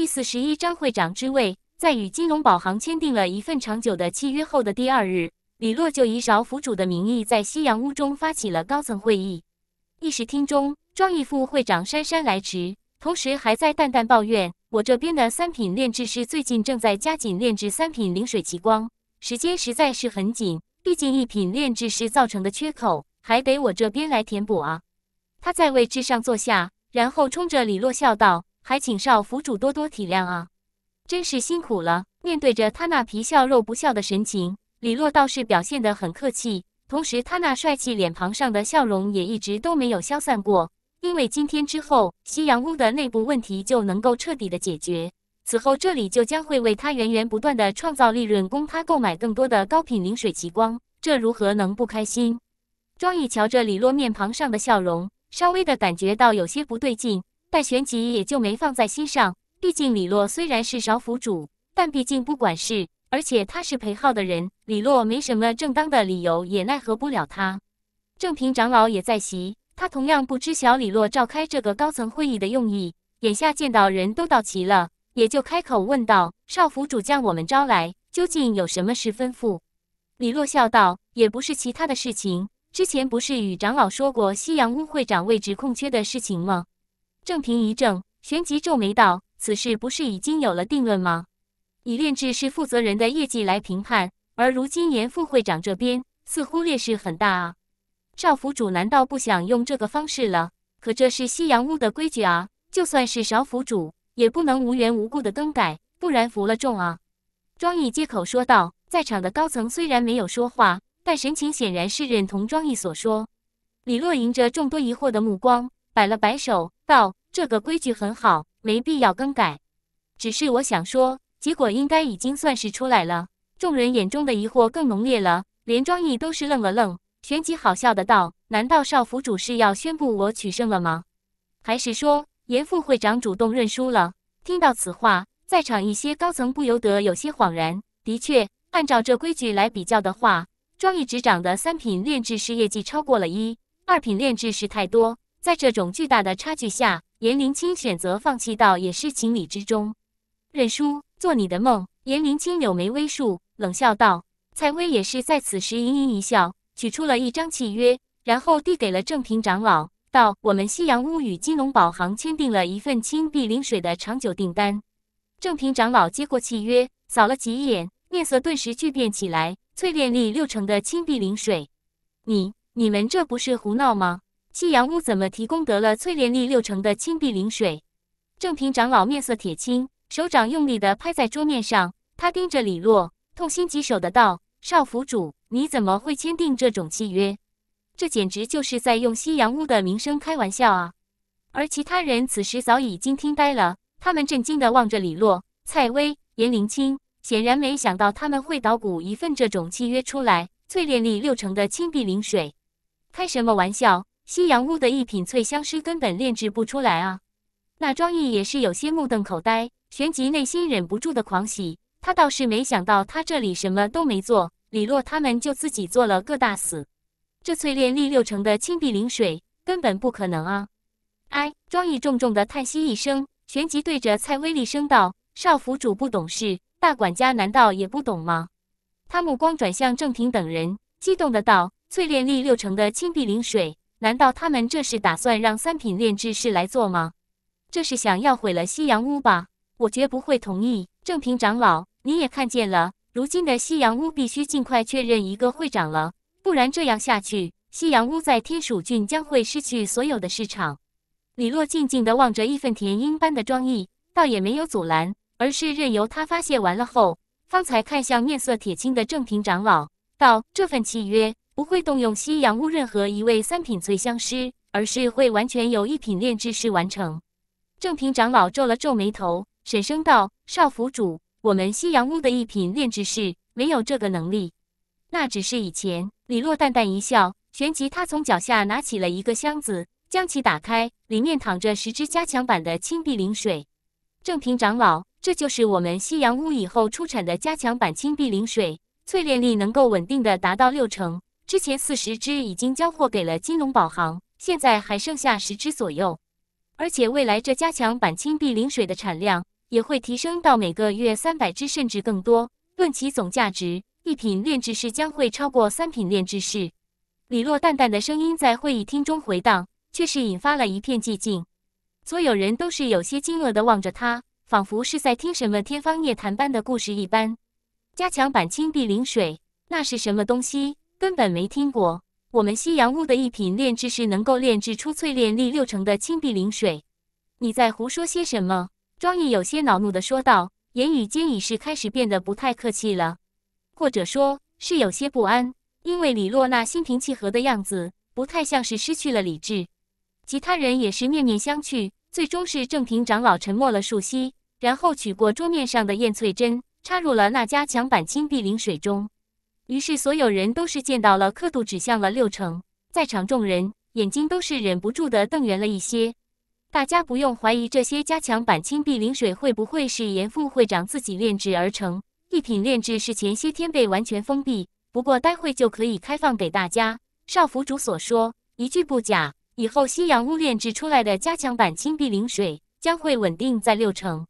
第四十一章会长之位，在与金龙宝行签订了一份长久的契约后的第二日，李洛就以少府主的名义在夕阳屋中发起了高层会议。议事厅中，庄义副会长姗姗来迟，同时还在淡淡抱怨：“我这边的三品炼制师最近正在加紧炼制三品灵水奇光，时间实在是很紧，毕竟一品炼制师造成的缺口还得我这边来填补啊。”他在位置上坐下，然后冲着李洛笑道。还请少府主多多体谅啊，真是辛苦了。面对着他那皮笑肉不笑的神情，李洛倒是表现得很客气，同时他那帅气脸庞上的笑容也一直都没有消散过。因为今天之后，夕阳屋的内部问题就能够彻底的解决，此后这里就将会为他源源不断的创造利润，供他购买更多的高品灵水奇光，这如何能不开心？庄毅瞧着李洛面庞上的笑容，稍微的感觉到有些不对劲。但旋即也就没放在心上，毕竟李洛虽然是少府主，但毕竟不管事，而且他是裴浩的人，李洛没什么正当的理由，也奈何不了他。正平长老也在席，他同样不知晓李洛召开这个高层会议的用意，眼下见到人都到齐了，也就开口问道：“少府主将我们招来，究竟有什么事吩咐？”李洛笑道：“也不是其他的事情，之前不是与长老说过西洋屋会长位置空缺的事情吗？”郑平一怔，旋即皱眉道：“此事不是已经有了定论吗？以炼制是负责人的业绩来评判，而如今严副会长这边似乎劣势很大啊。少府主难道不想用这个方式了？可这是西洋屋的规矩啊，就算是少府主也不能无缘无故的更改，不然服了众啊。”庄毅接口说道：“在场的高层虽然没有说话，但神情显然是认同庄毅所说。”李洛迎着众多疑惑的目光。摆了摆手，道：“这个规矩很好，没必要更改。只是我想说，结果应该已经算是出来了。”众人眼中的疑惑更浓烈了，连庄毅都是愣了愣，旋即好笑的道：“难道少府主是要宣布我取胜了吗？还是说严副会长主动认输了？”听到此话，在场一些高层不由得有些恍然。的确，按照这规矩来比较的话，庄毅执掌的三品炼制师业绩超过了一二品炼制师太多。在这种巨大的差距下，颜林清选择放弃，道，也是情理之中。认输，做你的梦。颜林清柳眉微竖，冷笑道：“蔡薇也是在此时，盈盈一笑，取出了一张契约，然后递给了正平长老，道：‘我们西阳屋与金龙宝行签订了一份青碧灵水的长久订单。’”正平长老接过契约，扫了几眼，面色顿时巨变起来。淬炼力六成的青碧灵水，你你们这不是胡闹吗？西阳屋怎么提供得了淬炼力六成的青碧灵水？正平长老面色铁青，手掌用力地拍在桌面上，他盯着李洛，痛心疾首的道：“少府主，你怎么会签订这种契约？这简直就是在用西阳屋的名声开玩笑啊！”而其他人此时早已经听呆了，他们震惊地望着李洛、蔡薇、颜灵清，显然没想到他们会捣鼓一份这种契约出来，淬炼力六成的青碧灵水，开什么玩笑？西阳屋的一品翠香师根本炼制不出来啊！那庄毅也是有些目瞪口呆，旋即内心忍不住的狂喜。他倒是没想到，他这里什么都没做，李洛他们就自己做了个大死。这淬炼力六成的青碧灵水，根本不可能啊！哎，庄毅重重的叹息一声，旋即对着蔡威厉声道：“少府主不懂事，大管家难道也不懂吗？”他目光转向郑平等人，激动的道：“淬炼力六成的青碧灵水。”难道他们这是打算让三品炼制师来做吗？这是想要毁了西阳屋吧？我绝不会同意。正平长老，你也看见了，如今的西阳屋必须尽快确认一个会长了，不然这样下去，西阳屋在天蜀郡将会失去所有的市场。李洛静静地望着义愤填膺般的庄毅，倒也没有阻拦，而是任由他发泄完了后，方才看向面色铁青的正平长老，道：“这份契约。”不会动用西洋屋任何一位三品翠香师，而是会完全由一品炼制师完成。正平长老皱了皱眉头，沈声道：“少府主，我们西洋屋的一品炼制师没有这个能力。那只是以前。”李洛淡淡一笑，旋即他从脚下拿起了一个箱子，将其打开，里面躺着十支加强版的青碧灵水。正平长老，这就是我们西洋屋以后出产的加强版青碧灵水，淬炼力能够稳定的达到六成。之前四十只已经交货给了金龙宝行，现在还剩下十只左右。而且未来这加强版青碧灵水的产量也会提升到每个月三百只，甚至更多。论其总价值，一品炼制师将会超过三品炼制师。李洛淡淡的声音在会议厅中回荡，却是引发了一片寂静。所有人都是有些惊愕的望着他，仿佛是在听什么天方夜谭般的故事一般。加强版青碧灵水，那是什么东西？根本没听过，我们西阳屋的一品炼制是能够炼制出淬炼力六成的青碧灵水。你在胡说些什么？庄毅有些恼怒地说道，言语间已是开始变得不太客气了，或者说，是有些不安，因为李洛那心平气和的样子，不太像是失去了理智。其他人也是面面相觑，最终是正平长老沉默了数息，然后取过桌面上的燕翠针，插入了那加强版青碧灵水中。于是所有人都是见到了刻度指向了六成，在场众人眼睛都是忍不住的瞪圆了一些。大家不用怀疑这些加强版青碧灵水会不会是严副会长自己炼制而成。一品炼制是前些天被完全封闭，不过待会就可以开放给大家。少府主所说一句不假，以后西洋屋炼制出来的加强版青碧灵水将会稳定在六成。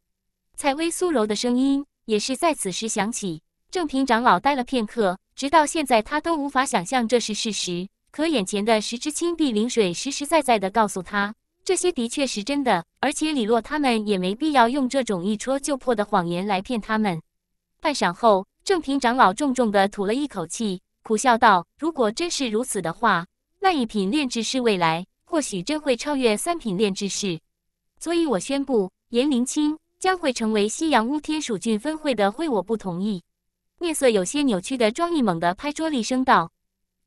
采薇苏柔的声音也是在此时响起。正平长老待了片刻。直到现在，他都无法想象这是事实。可眼前的十之青、碧灵水实实在在的告诉他，这些的确是真的。而且李洛他们也没必要用这种一戳就破的谎言来骗他们。半晌后，正平长老重重的吐了一口气，苦笑道：“如果真是如此的话，那一品炼制士未来或许真会超越三品炼制士。所以我宣布，严灵清将会成为西洋乌天蜀郡分会的会。我不同意。”面色有些扭曲的庄毅猛地拍桌，厉声道：“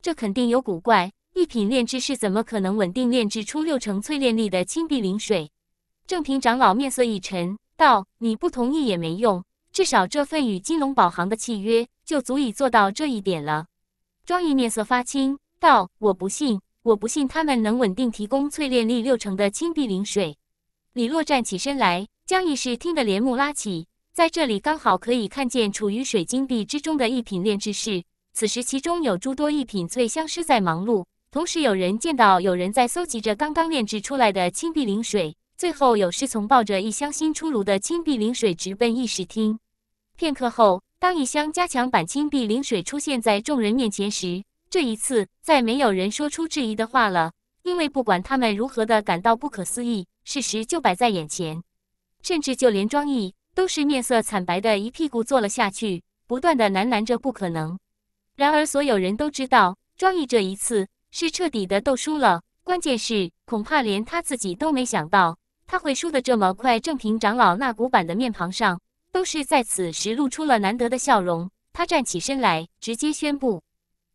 这肯定有古怪！一品炼制是怎么可能稳定炼制出六成淬炼力的青碧灵水？”正平长老面色一沉，道：“你不同意也没用，至少这份与金龙宝行的契约就足以做到这一点了。”庄毅面色发青，道：“我不信，我不信他们能稳定提供淬炼力六成的青碧灵水。”李洛站起身来，将议事听的帘幕拉起。在这里刚好可以看见处于水晶壁之中的一品炼制室，此时其中有诸多一品翠香师在忙碌，同时有人见到有人在搜集着刚刚炼制出来的青碧灵水，最后有师从抱着一箱新出炉的青碧灵水直奔议事厅。片刻后，当一箱加强版青碧灵水出现在众人面前时，这一次再没有人说出质疑的话了，因为不管他们如何的感到不可思议，事实就摆在眼前，甚至就连庄毅。都是面色惨白的，一屁股坐了下去，不断的喃喃着“不可能”。然而所有人都知道，庄毅这一次是彻底的斗输了。关键是，恐怕连他自己都没想到他会输的这么快。正平长老那古板的面庞上，都是在此时露出了难得的笑容。他站起身来，直接宣布：“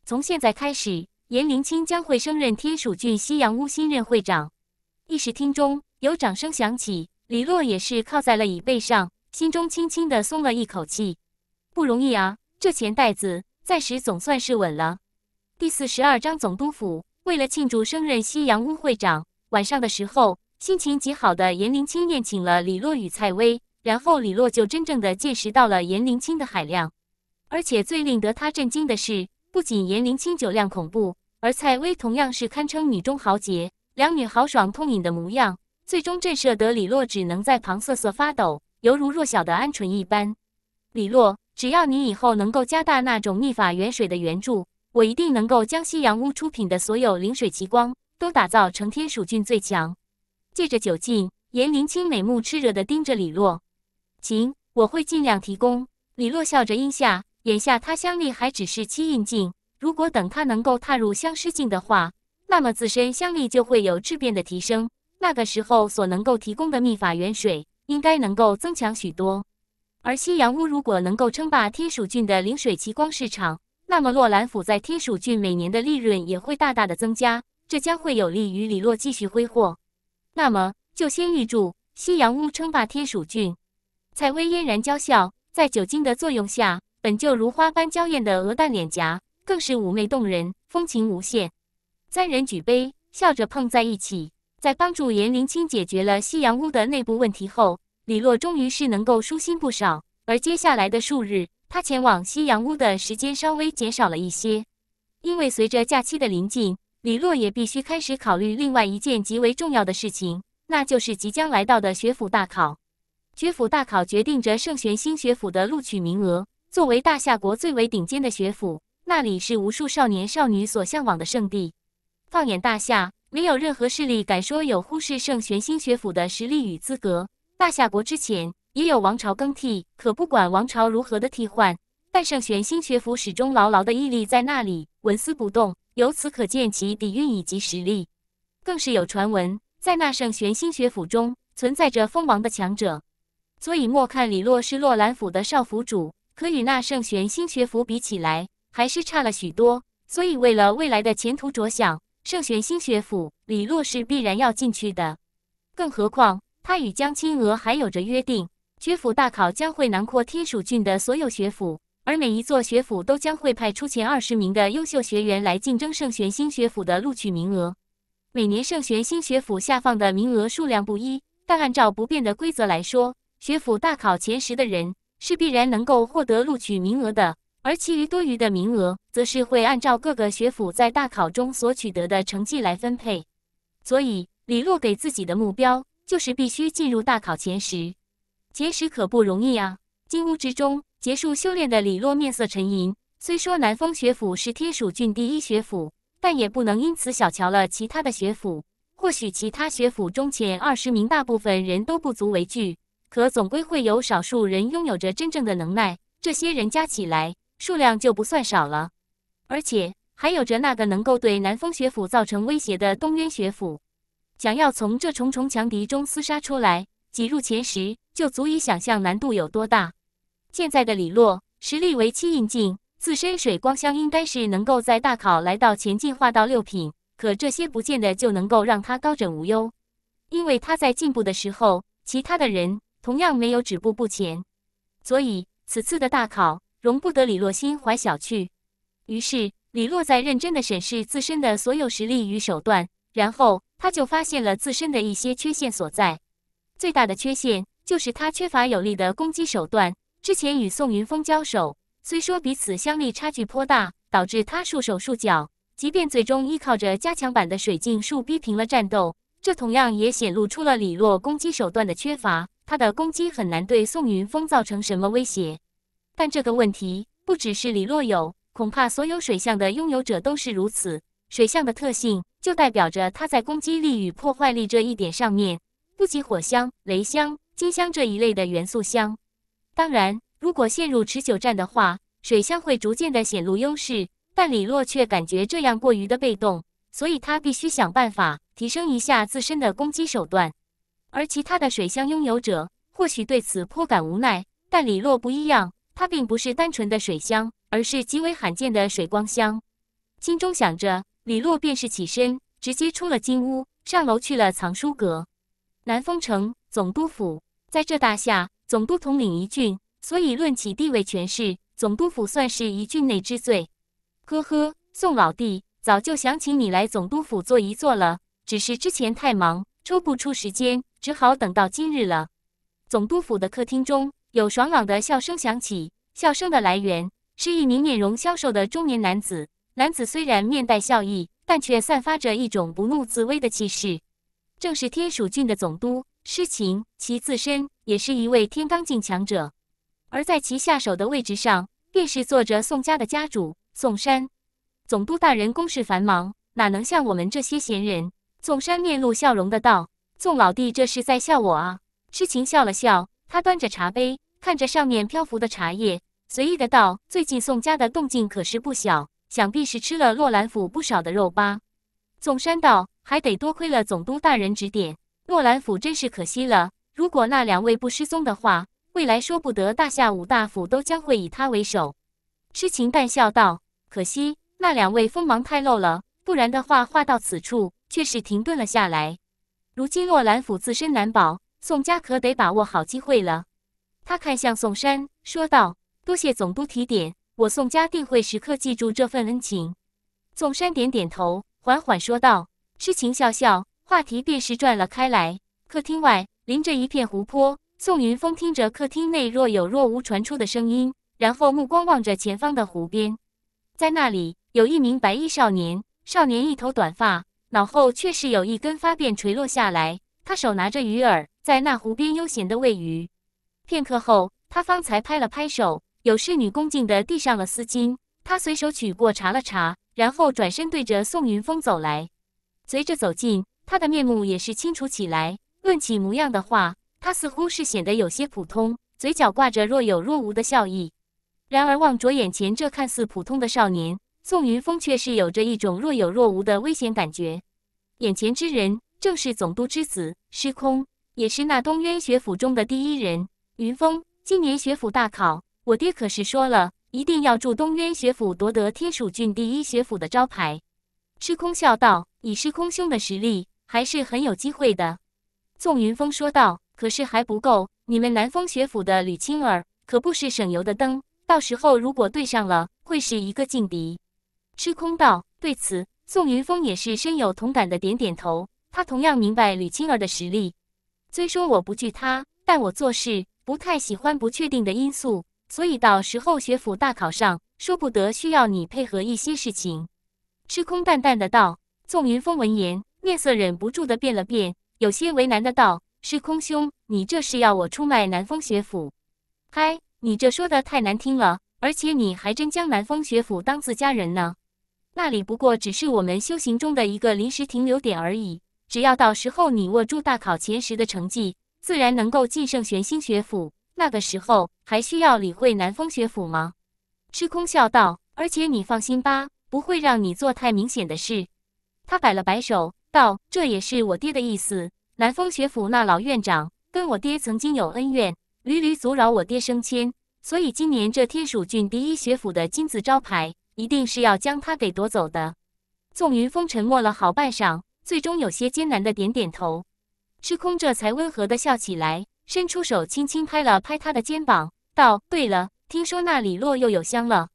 从现在开始，严灵清将会升任天蜀郡夕阳屋新任会长。”议事厅中有掌声响起。李洛也是靠在了椅背上。心中轻轻的松了一口气，不容易啊！这钱袋子暂时总算是稳了。第四十二章总督府为了庆祝升任西洋屋会长，晚上的时候，心情极好的颜灵清宴请了李洛与蔡薇，然后李洛就真正的见识到了颜灵清的海量。而且最令得他震惊的是，不仅颜灵清酒量恐怖，而蔡薇同样是堪称女中豪杰，两女豪爽痛饮的模样，最终震慑得李洛只能在旁瑟瑟发抖。犹如弱小的鹌鹑一般，李洛，只要你以后能够加大那种秘法元水的援助，我一定能够将西洋屋出品的所有灵水奇光都打造成天蜀郡最强。借着酒劲，颜林清美目炽热地盯着李洛。行，我会尽量提供。李洛笑着应下。眼下他香力还只是七印境，如果等他能够踏入相师境的话，那么自身香力就会有质变的提升。那个时候所能够提供的秘法元水。应该能够增强许多，而西洋屋如果能够称霸天蜀郡的灵水奇光市场，那么洛兰府在天蜀郡每年的利润也会大大的增加，这将会有利于李洛继续挥霍。那么就先预祝西洋屋称霸天蜀郡。采薇嫣然娇笑，在酒精的作用下，本就如花般娇艳的鹅蛋脸颊，更是妩媚动人，风情无限。三人举杯，笑着碰在一起。在帮助严灵清解决了夕阳屋的内部问题后，李洛终于是能够舒心不少。而接下来的数日，他前往夕阳屋的时间稍微减少了一些，因为随着假期的临近，李洛也必须开始考虑另外一件极为重要的事情，那就是即将来到的学府大考。学府大考决定着圣玄星学府的录取名额。作为大夏国最为顶尖的学府，那里是无数少年少女所向往的圣地。放眼大夏。没有任何势力敢说有忽视圣玄星学府的实力与资格。大夏国之前也有王朝更替，可不管王朝如何的替换，但圣玄星学府始终牢牢的屹立在那里，纹丝不动。由此可见其底蕴以及实力。更是有传闻，在那圣玄星学府中存在着封王的强者。所以莫看李洛是洛兰府的少府主，可与那圣玄星学府比起来，还是差了许多。所以为了未来的前途着想。圣玄心学府李洛是必然要进去的。更何况，他与江青娥还有着约定。学府大考将会囊括天蜀郡的所有学府，而每一座学府都将会派出前二十名的优秀学员来竞争圣玄心学府的录取名额。每年圣玄心学府下放的名额数量不一，但按照不变的规则来说，学府大考前十的人是必然能够获得录取名额的。而其余多余的名额，则是会按照各个学府在大考中所取得的成绩来分配。所以，李洛给自己的目标就是必须进入大考前十。前十可不容易啊！金屋之中结束修炼的李洛面色沉吟。虽说南风学府是天蜀郡第一学府，但也不能因此小瞧了其他的学府。或许其他学府中前二十名大部分人都不足为惧，可总归会有少数人拥有着真正的能耐。这些人加起来。数量就不算少了，而且还有着那个能够对南风学府造成威胁的东渊学府，想要从这重重强敌中厮杀出来，挤入前十，就足以想象难度有多大。现在的李洛实力为七印境，自身水光香应该是能够在大考来到前进化到六品，可这些不见得就能够让他高枕无忧，因为他在进步的时候，其他的人同样没有止步不前，所以此次的大考。容不得李洛心怀小觑，于是李洛在认真的审视自身的所有实力与手段，然后他就发现了自身的一些缺陷所在。最大的缺陷就是他缺乏有力的攻击手段。之前与宋云峰交手，虽说彼此相力差距颇大，导致他束手束脚，即便最终依靠着加强版的水镜术逼平了战斗，这同样也显露出了李洛攻击手段的缺乏。他的攻击很难对宋云峰造成什么威胁。但这个问题不只是李洛有，恐怕所有水象的拥有者都是如此。水象的特性就代表着它在攻击力与破坏力这一点上面不及火相、雷相、金相这一类的元素相。当然，如果陷入持久战的话，水象会逐渐的显露优势。但李洛却感觉这样过于的被动，所以他必须想办法提升一下自身的攻击手段。而其他的水象拥有者或许对此颇感无奈，但李洛不一样。它并不是单纯的水箱，而是极为罕见的水光箱。心中想着，李洛便是起身，直接出了金屋，上楼去了藏书阁。南丰城总督府在这大夏，总督统领一郡，所以论起地位权势，总督府算是一郡内之最。呵呵，宋老弟，早就想请你来总督府坐一坐了，只是之前太忙，抽不出时间，只好等到今日了。总督府的客厅中。有爽朗的笑声响起，笑声的来源是一名面容消瘦的中年男子。男子虽然面带笑意，但却散发着一种不怒自威的气势。正是天蜀郡的总督施琴，其自身也是一位天罡境强者。而在其下手的位置上，便是坐着宋家的家主宋山。总督大人公事繁忙，哪能像我们这些闲人？宋山面露笑容的道：“宋老弟，这是在笑我啊？”施晴笑了笑。他端着茶杯，看着上面漂浮的茶叶，随意的道：“最近宋家的动静可是不小，想必是吃了洛兰府不少的肉吧。”纵山道：“还得多亏了总督大人指点，洛兰府真是可惜了。如果那两位不失踪的话，未来说不得大夏五大府都将会以他为首。”痴情淡笑道：“可惜那两位锋芒太露了，不然的话，话到此处却是停顿了下来。如今洛兰府自身难保。”宋家可得把握好机会了。他看向宋山，说道：“多谢总督提点，我宋家定会时刻记住这份恩情。”宋山点点头，缓缓说道：“痴情笑笑。”话题便是转了开来。客厅外临着一片湖泊，宋云峰听着客厅内若有若无传出的声音，然后目光望着前方的湖边，在那里有一名白衣少年。少年一头短发，脑后却是有一根发辫垂落下来。他手拿着鱼饵。在那湖边悠闲地喂鱼，片刻后，他方才拍了拍手，有侍女恭敬地递上了丝巾。他随手取过，查了查，然后转身对着宋云峰走来。随着走近，他的面目也是清楚起来。论起模样的话，他似乎是显得有些普通，嘴角挂着若有若无的笑意。然而望着眼前这看似普通的少年，宋云峰却是有着一种若有若无的危险感觉。眼前之人正是总督之子失空。也是那东渊学府中的第一人，云峰，今年学府大考，我爹可是说了，一定要助东渊学府夺得天蜀郡第一学府的招牌。师空笑道：“以师空兄的实力，还是很有机会的。”宋云峰说道：“可是还不够，你们南风学府的吕青儿可不是省油的灯，到时候如果对上了，会是一个劲敌。”师空道：“对此，宋云峰也是深有同感的，点点头，他同样明白吕青儿的实力。”虽说我不惧他，但我做事不太喜欢不确定的因素，所以到时候学府大考上，说不得需要你配合一些事情。”师空淡淡的道。纵云峰闻言，面色忍不住的变了变，有些为难的道：“师空兄，你这是要我出卖南风学府？嗨，你这说的太难听了，而且你还真将南风学府当自家人呢？那里不过只是我们修行中的一个临时停留点而已。”只要到时候你握住大考前十的成绩，自然能够晋升玄星学府。那个时候还需要理会南风学府吗？痴空笑道。而且你放心吧，不会让你做太明显的事。他摆了摆手道：“这也是我爹的意思。南风学府那老院长跟我爹曾经有恩怨，屡屡阻扰我爹升迁，所以今年这天蜀郡第一学府的金字招牌，一定是要将他给夺走的。”宋云峰沉默了好半晌。最终有些艰难的点点头，师空这才温和的笑起来，伸出手轻轻拍了拍他的肩膀，道：“对了，听说那李洛又有香了，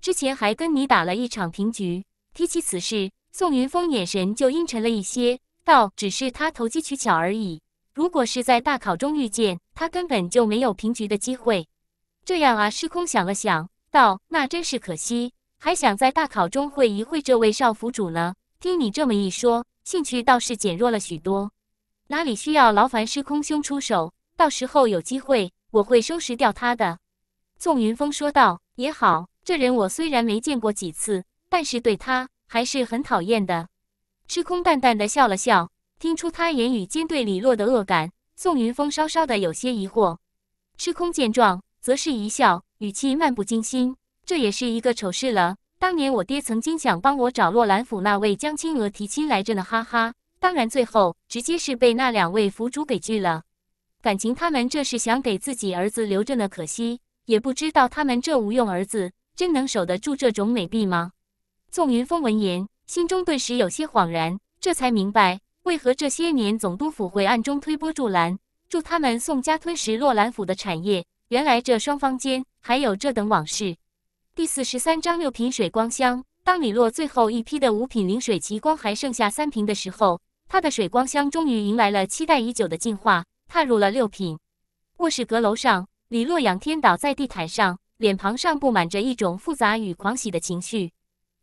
之前还跟你打了一场平局。”提起此事，宋云峰眼神就阴沉了一些，道：“只是他投机取巧而已，如果是在大考中遇见，他根本就没有平局的机会。”这样啊，师空想了想，道：“那真是可惜，还想在大考中会一会这位少府主呢。”听你这么一说。兴趣倒是减弱了许多，哪里需要劳烦师空兄出手？到时候有机会，我会收拾掉他的。”宋云峰说道。“也好，这人我虽然没见过几次，但是对他还是很讨厌的。”师空淡淡的笑了笑，听出他言语间对李洛的恶感，宋云峰稍稍的有些疑惑。师空见状，则是一笑，语气漫不经心：“这也是一个丑事了。”当年我爹曾经想帮我找洛兰府那位江青娥提亲来着呢，哈哈！当然最后直接是被那两位府主给拒了。感情他们这是想给自己儿子留着呢，可惜也不知道他们这无用儿子真能守得住这种美婢吗？宋云峰闻言，心中顿时有些恍然，这才明白为何这些年总督府会暗中推波助澜，助他们宋家吞食洛兰府的产业。原来这双方间还有这等往事。第四十三章六品水光香。当李洛最后一批的五品灵水奇光还剩下三瓶的时候，他的水光香终于迎来了期待已久的进化，踏入了六品。卧室阁楼上，李洛仰天倒在地毯上，脸庞上布满着一种复杂与狂喜的情绪。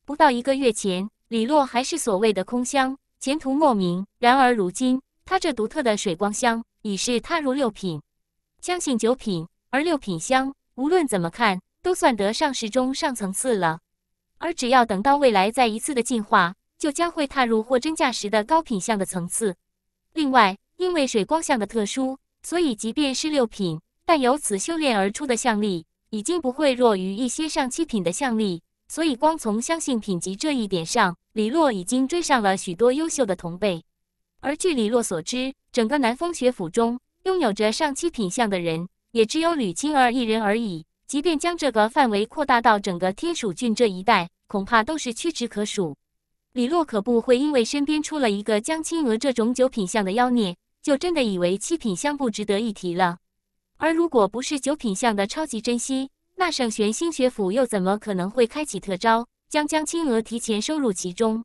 不到一个月前，李洛还是所谓的空箱，前途莫名。然而如今，他这独特的水光香已是踏入六品，相信九品，而六品香，无论怎么看。都算得上是中上层次了，而只要等到未来再一次的进化，就将会踏入货真价实的高品相的层次。另外，因为水光相的特殊，所以即便是六品，但由此修炼而出的相力已经不会弱于一些上七品的相力。所以，光从相信品级这一点上，李洛已经追上了许多优秀的同辈。而据李洛所知，整个南风学府中拥有着上七品相的人，也只有吕青儿一人而已。即便将这个范围扩大到整个天蜀郡这一带，恐怕都是屈指可数。李洛可不会因为身边出了一个江青娥这种九品相的妖孽，就真的以为七品相不值得一提了。而如果不是九品相的超级珍惜，那圣玄星学府又怎么可能会开启特招，将江青娥提前收入其中？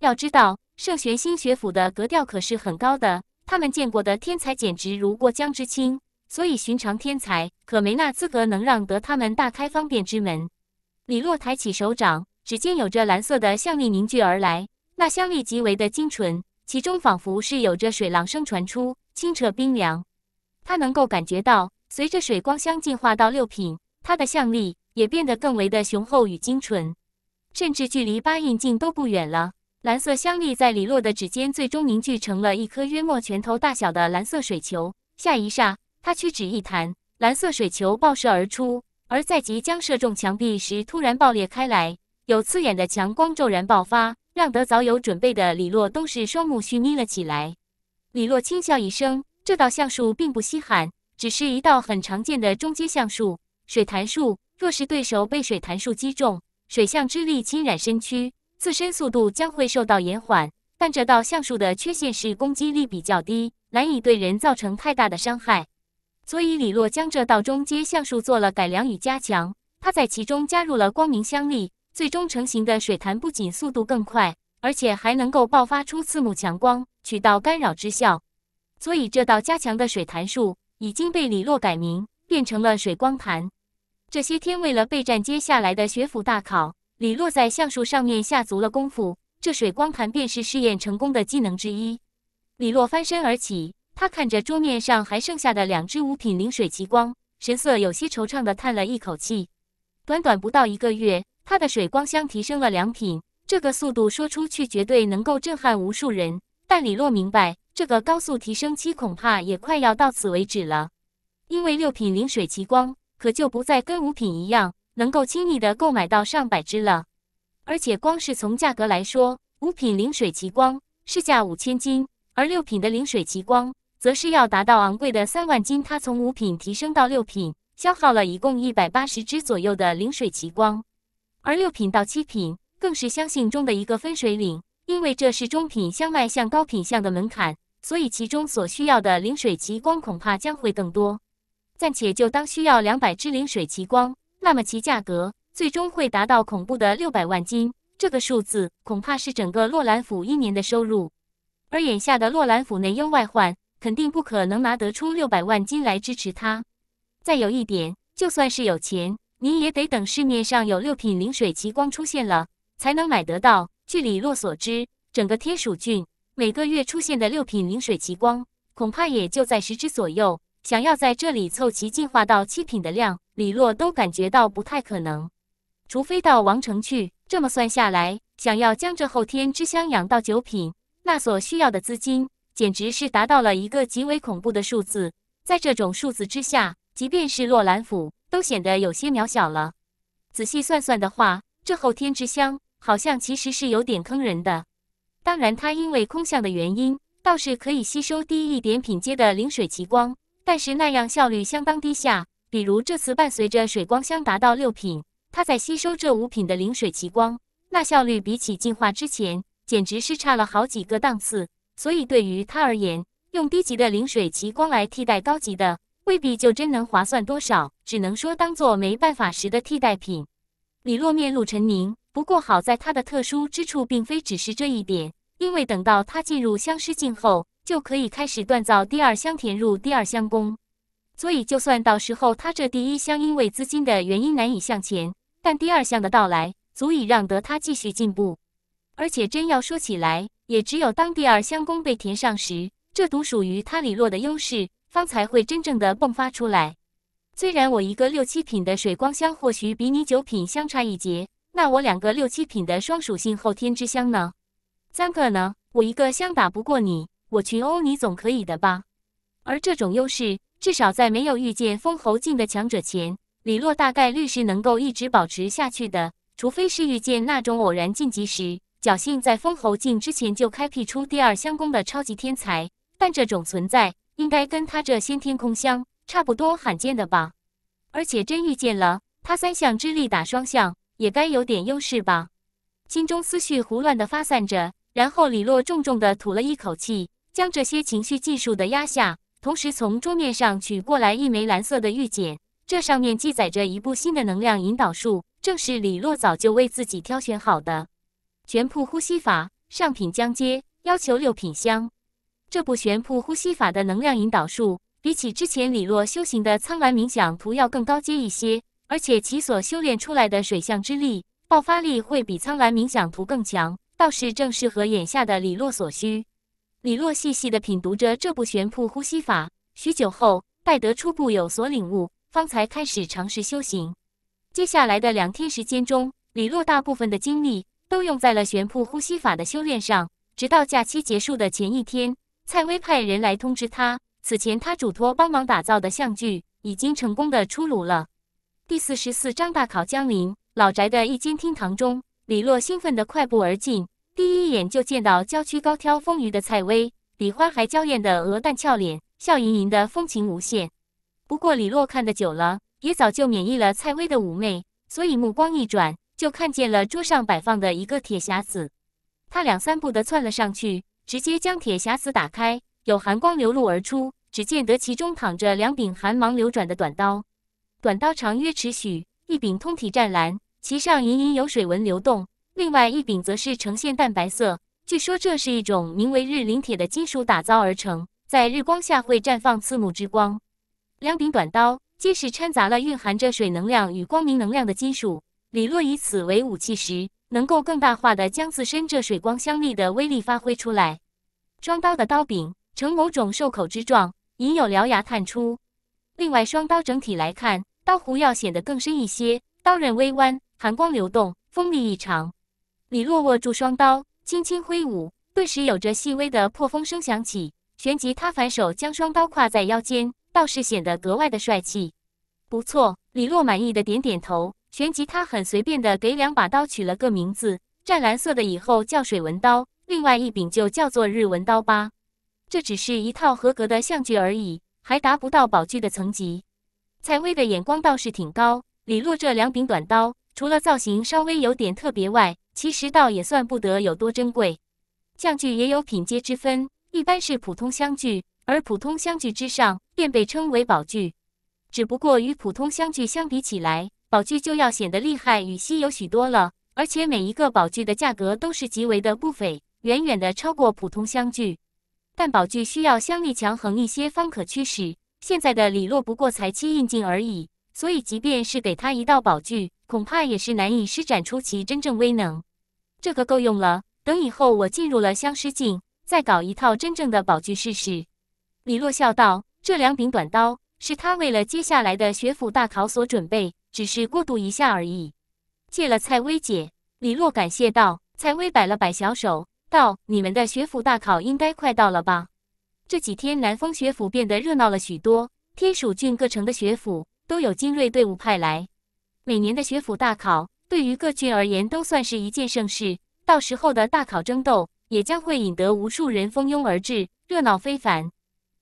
要知道，圣玄星学府的格调可是很高的，他们见过的天才简直如过江之青。所以寻常天才可没那资格能让得他们大开方便之门。李洛抬起手掌，指尖有着蓝色的香力凝聚而来，那香力极为的精纯，其中仿佛是有着水浪声传出，清澈冰凉。他能够感觉到，随着水光香进化到六品，他的香力也变得更为的雄厚与精纯，甚至距离八印境都不远了。蓝色香力在李洛的指尖最终凝聚成了一颗约莫拳头大小的蓝色水球，下一刹。他屈指一弹，蓝色水球爆射而出，而在即将射中墙壁时，突然爆裂开来，有刺眼的强光骤然爆发，让得早有准备的李洛都是双目虚眯了起来。李洛轻笑一声，这道橡树并不稀罕，只是一道很常见的中阶橡树——水弹树。若是对手被水弹树击中，水象之力侵染身躯，自身速度将会受到延缓。但这道橡树的缺陷是攻击力比较低，难以对人造成太大的伤害。所以，李洛将这道中阶橡树做了改良与加强，他在其中加入了光明相力，最终成型的水潭不仅速度更快，而且还能够爆发出刺目强光，取到干扰之效。所以，这道加强的水潭术已经被李洛改名，变成了水光潭。这些天，为了备战接下来的学府大考，李洛在橡树上面下足了功夫，这水光潭便是试验成功的技能之一。李洛翻身而起。他看着桌面上还剩下的两只五品灵水奇光，神色有些惆怅的叹了一口气。短短不到一个月，他的水光箱提升了两品，这个速度说出去绝对能够震撼无数人。但李洛明白，这个高速提升期恐怕也快要到此为止了，因为六品灵水奇光可就不再跟五品一样，能够轻易的购买到上百只了。而且光是从价格来说，五品灵水奇光市价五千金，而六品的灵水奇光。则是要达到昂贵的三万金，它从五品提升到六品，消耗了一共一百八十只左右的灵水奇光。而六品到七品更是香信中的一个分水岭，因为这是中品香迈向高品相的门槛，所以其中所需要的灵水奇光恐怕将会更多。暂且就当需要两百只灵水奇光，那么其价格最终会达到恐怖的六百万金。这个数字恐怕是整个洛兰府一年的收入。而眼下的洛兰府内忧外患。肯定不可能拿得出六百万金来支持他。再有一点，就算是有钱，你也得等市面上有六品灵水奇光出现了才能买得到。据李洛所知，整个天蜀郡每个月出现的六品灵水奇光，恐怕也就在十只左右。想要在这里凑齐进化到七品的量，李洛都感觉到不太可能。除非到王城去。这么算下来，想要将这后天之香养到九品，那所需要的资金。简直是达到了一个极为恐怖的数字，在这种数字之下，即便是洛兰府都显得有些渺小了。仔细算算的话，这后天之香好像其实是有点坑人的。当然，它因为空相的原因，倒是可以吸收低一点品阶的灵水奇光，但是那样效率相当低下。比如这次伴随着水光香达到六品，它在吸收这五品的灵水奇光，那效率比起进化之前，简直是差了好几个档次。所以，对于他而言，用低级的灵水奇光来替代高级的，未必就真能划算多少。只能说当做没办法时的替代品。李洛面露沉凝，不过好在他的特殊之处并非只是这一点，因为等到他进入相师境后，就可以开始锻造第二香填入第二香功。所以，就算到时候他这第一相因为资金的原因难以向前，但第二项的到来，足以让得他继续进步。而且，真要说起来。也只有当第二香功被填上时，这独属于他李洛的优势方才会真正的迸发出来。虽然我一个六七品的水光香或许比你九品相差一截，那我两个六七品的双属性后天之香呢？三个呢？我一个香打不过你，我群殴你总可以的吧？而这种优势，至少在没有遇见封侯境的强者前，李洛大概率是能够一直保持下去的，除非是遇见那种偶然晋级时。侥幸在封侯境之前就开辟出第二相宫的超级天才，但这种存在应该跟他这先天空相差不多，罕见的吧？而且真遇见了，他三项之力打双项，也该有点优势吧？心中思绪胡乱的发散着，然后李洛重重的吐了一口气，将这些情绪技术的压下，同时从桌面上取过来一枚蓝色的玉简，这上面记载着一部新的能量引导术，正是李洛早就为自己挑选好的。玄瀑呼吸法上品将阶，要求六品香。这部玄瀑呼吸法的能量引导术，比起之前李洛修行的苍蓝冥想图要更高阶一些，而且其所修炼出来的水象之力爆发力会比苍蓝冥想图更强，倒是正适合眼下的李洛所需。李洛细细的品读着这部玄瀑呼吸法，许久后，拜得初步有所领悟，方才开始尝试修行。接下来的两天时间中，李洛大部分的精力。都用在了玄瀑呼吸法的修炼上。直到假期结束的前一天，蔡威派人来通知他，此前他嘱托帮忙打造的相具已经成功的出炉了。第四十四章大考江临，老宅的一间厅堂中，李洛兴奋地快步而进，第一眼就见到娇躯高挑、丰腴的蔡威，比花还娇艳的鹅蛋俏脸，笑盈盈的风情无限。不过李洛看的久了，也早就免疫了蔡威的妩媚，所以目光一转。就看见了桌上摆放的一个铁匣子，他两三步的窜了上去，直接将铁匣子打开，有寒光流露而出。只见得其中躺着两柄寒芒流转的短刀，短刀长约尺许，一柄通体湛蓝，其上隐隐有水纹流动；另外一柄则是呈现淡白色。据说这是一种名为日灵铁的金属打造而成，在日光下会绽放刺目之光。两柄短刀皆是掺杂了蕴含着水能量与光明能量的金属。李洛以此为武器时，能够更大化的将自身这水光相力的威力发挥出来。双刀的刀柄呈某种兽口之状，隐有獠牙探出。另外，双刀整体来看，刀弧要显得更深一些，刀刃微弯，寒光流动，锋利异常。李洛握住双刀，轻轻挥舞，顿时有着细微的破风声响起。旋即，他反手将双刀挎在腰间，倒是显得格外的帅气。不错，李洛满意的点点头。旋即，他很随便的给两把刀取了个名字：湛蓝色的以后叫水纹刀，另外一柄就叫做日纹刀吧。这只是一套合格的相具而已，还达不到宝具的层级。蔡薇的眼光倒是挺高。李洛这两柄短刀，除了造型稍微有点特别外，其实倒也算不得有多珍贵。相具也有品阶之分，一般是普通相具，而普通相具之上便被称为宝具。只不过与普通相具相比起来，宝具就要显得厉害与稀有许多了，而且每一个宝具的价格都是极为的不菲，远远的超过普通香具。但宝具需要香力强横一些方可驱使，现在的李洛不过才七印境而已，所以即便是给他一道宝具，恐怕也是难以施展出其真正威能。这个够用了，等以后我进入了相师境，再搞一套真正的宝具试试。李洛笑道：“这两柄短刀是他为了接下来的学府大考所准备。”只是过渡一下而已。借了蔡薇姐，李洛感谢道。蔡薇摆了摆小手，道：“你们的学府大考应该快到了吧？”这几天，南风学府变得热闹了许多。天蜀郡各城的学府都有精锐队伍派来。每年的学府大考，对于各郡而言都算是一件盛事。到时候的大考争斗，也将会引得无数人蜂拥而至，热闹非凡。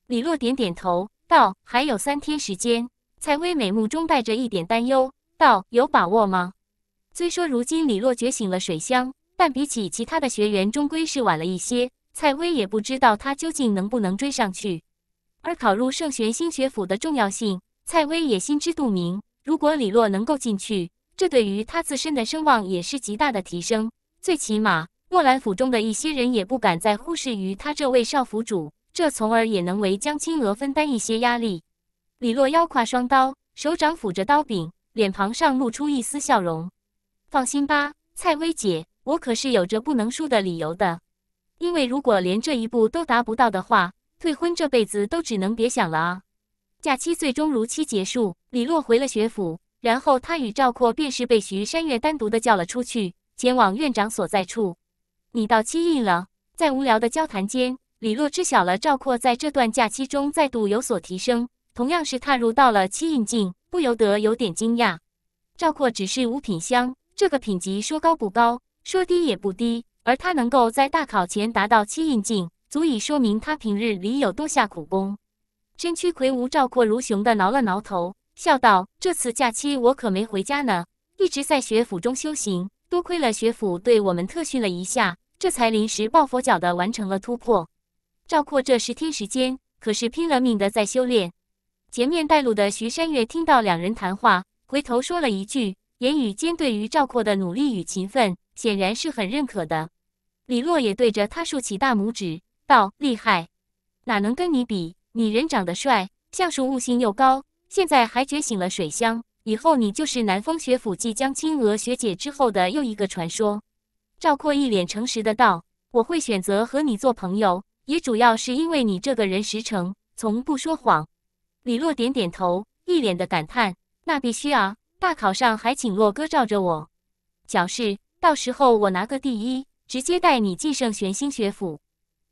李洛点点头，道：“还有三天时间。”蔡薇眉目中带着一点担忧，道：“有把握吗？虽说如今李洛觉醒了水乡，但比起其他的学员，终归是晚了一些。蔡薇也不知道他究竟能不能追上去。而考入圣玄星学府的重要性，蔡薇也心知肚明。如果李洛能够进去，这对于他自身的声望也是极大的提升。最起码，莫兰府中的一些人也不敢再忽视于他这位少府主，这从而也能为江青娥分担一些压力。”李洛腰挎双刀，手掌抚着刀柄，脸庞上露出一丝笑容。放心吧，蔡薇姐，我可是有着不能输的理由的。因为如果连这一步都达不到的话，退婚这辈子都只能别想了啊！假期最终如期结束，李洛回了学府，然后他与赵括便是被徐山月单独的叫了出去，前往院长所在处。你到七印了，在无聊的交谈间，李洛知晓了赵括在这段假期中再度有所提升。同样是踏入到了七印境，不由得有点惊讶。赵括只是五品香，这个品级说高不高，说低也不低。而他能够在大考前达到七印境，足以说明他平日里有多下苦功。身躯魁梧，赵括如熊的挠了挠头，笑道：“这次假期我可没回家呢，一直在学府中修行。多亏了学府对我们特训了一下，这才临时抱佛脚的完成了突破。”赵括这十天时间可是拼了命的在修炼。前面带路的徐山月听到两人谈话，回头说了一句，言语间对于赵括的努力与勤奋显然是很认可的。李洛也对着他竖起大拇指，道：“厉害，哪能跟你比？你人长得帅，相术悟性又高，现在还觉醒了水乡，以后你就是南风学府继江青娥学姐之后的又一个传说。”赵括一脸诚实的道：“我会选择和你做朋友，也主要是因为你这个人实诚，从不说谎。”李洛点点头，一脸的感叹：“那必须啊！大考上还请洛哥罩着我，小事。到时候我拿个第一，直接带你晋圣玄星学府。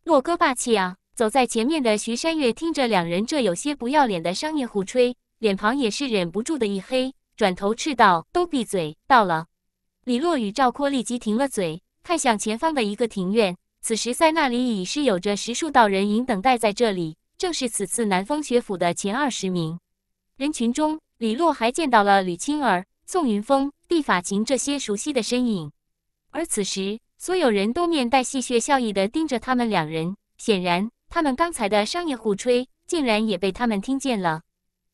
洛哥霸气啊！”走在前面的徐山月听着两人这有些不要脸的商业互吹，脸庞也是忍不住的一黑，转头斥道：“都闭嘴！到了！”李洛与赵括立即停了嘴，看向前方的一个庭院，此时在那里已是有着十数道人影等待在这里。正是此次南方学府的前二十名人群中，李洛还见到了吕青儿、宋云峰、厉法晴这些熟悉的身影。而此时，所有人都面带戏谑笑意的盯着他们两人，显然他们刚才的商业互吹竟然也被他们听见了。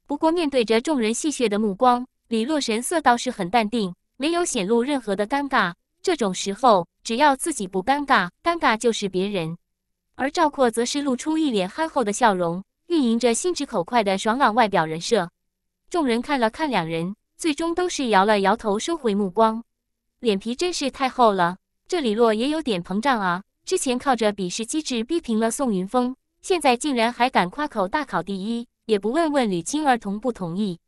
不过，面对着众人戏谑的目光，李洛神色倒是很淡定，没有显露任何的尴尬。这种时候，只要自己不尴尬，尴尬就是别人。而赵括则是露出一脸憨厚的笑容，运营着心直口快的爽朗外表人设。众人看了看两人，最终都是摇了摇头，收回目光。脸皮真是太厚了，这李洛也有点膨胀啊！之前靠着鄙试机制逼平了宋云峰，现在竟然还敢夸口大考第一，也不问问吕青儿同不同意。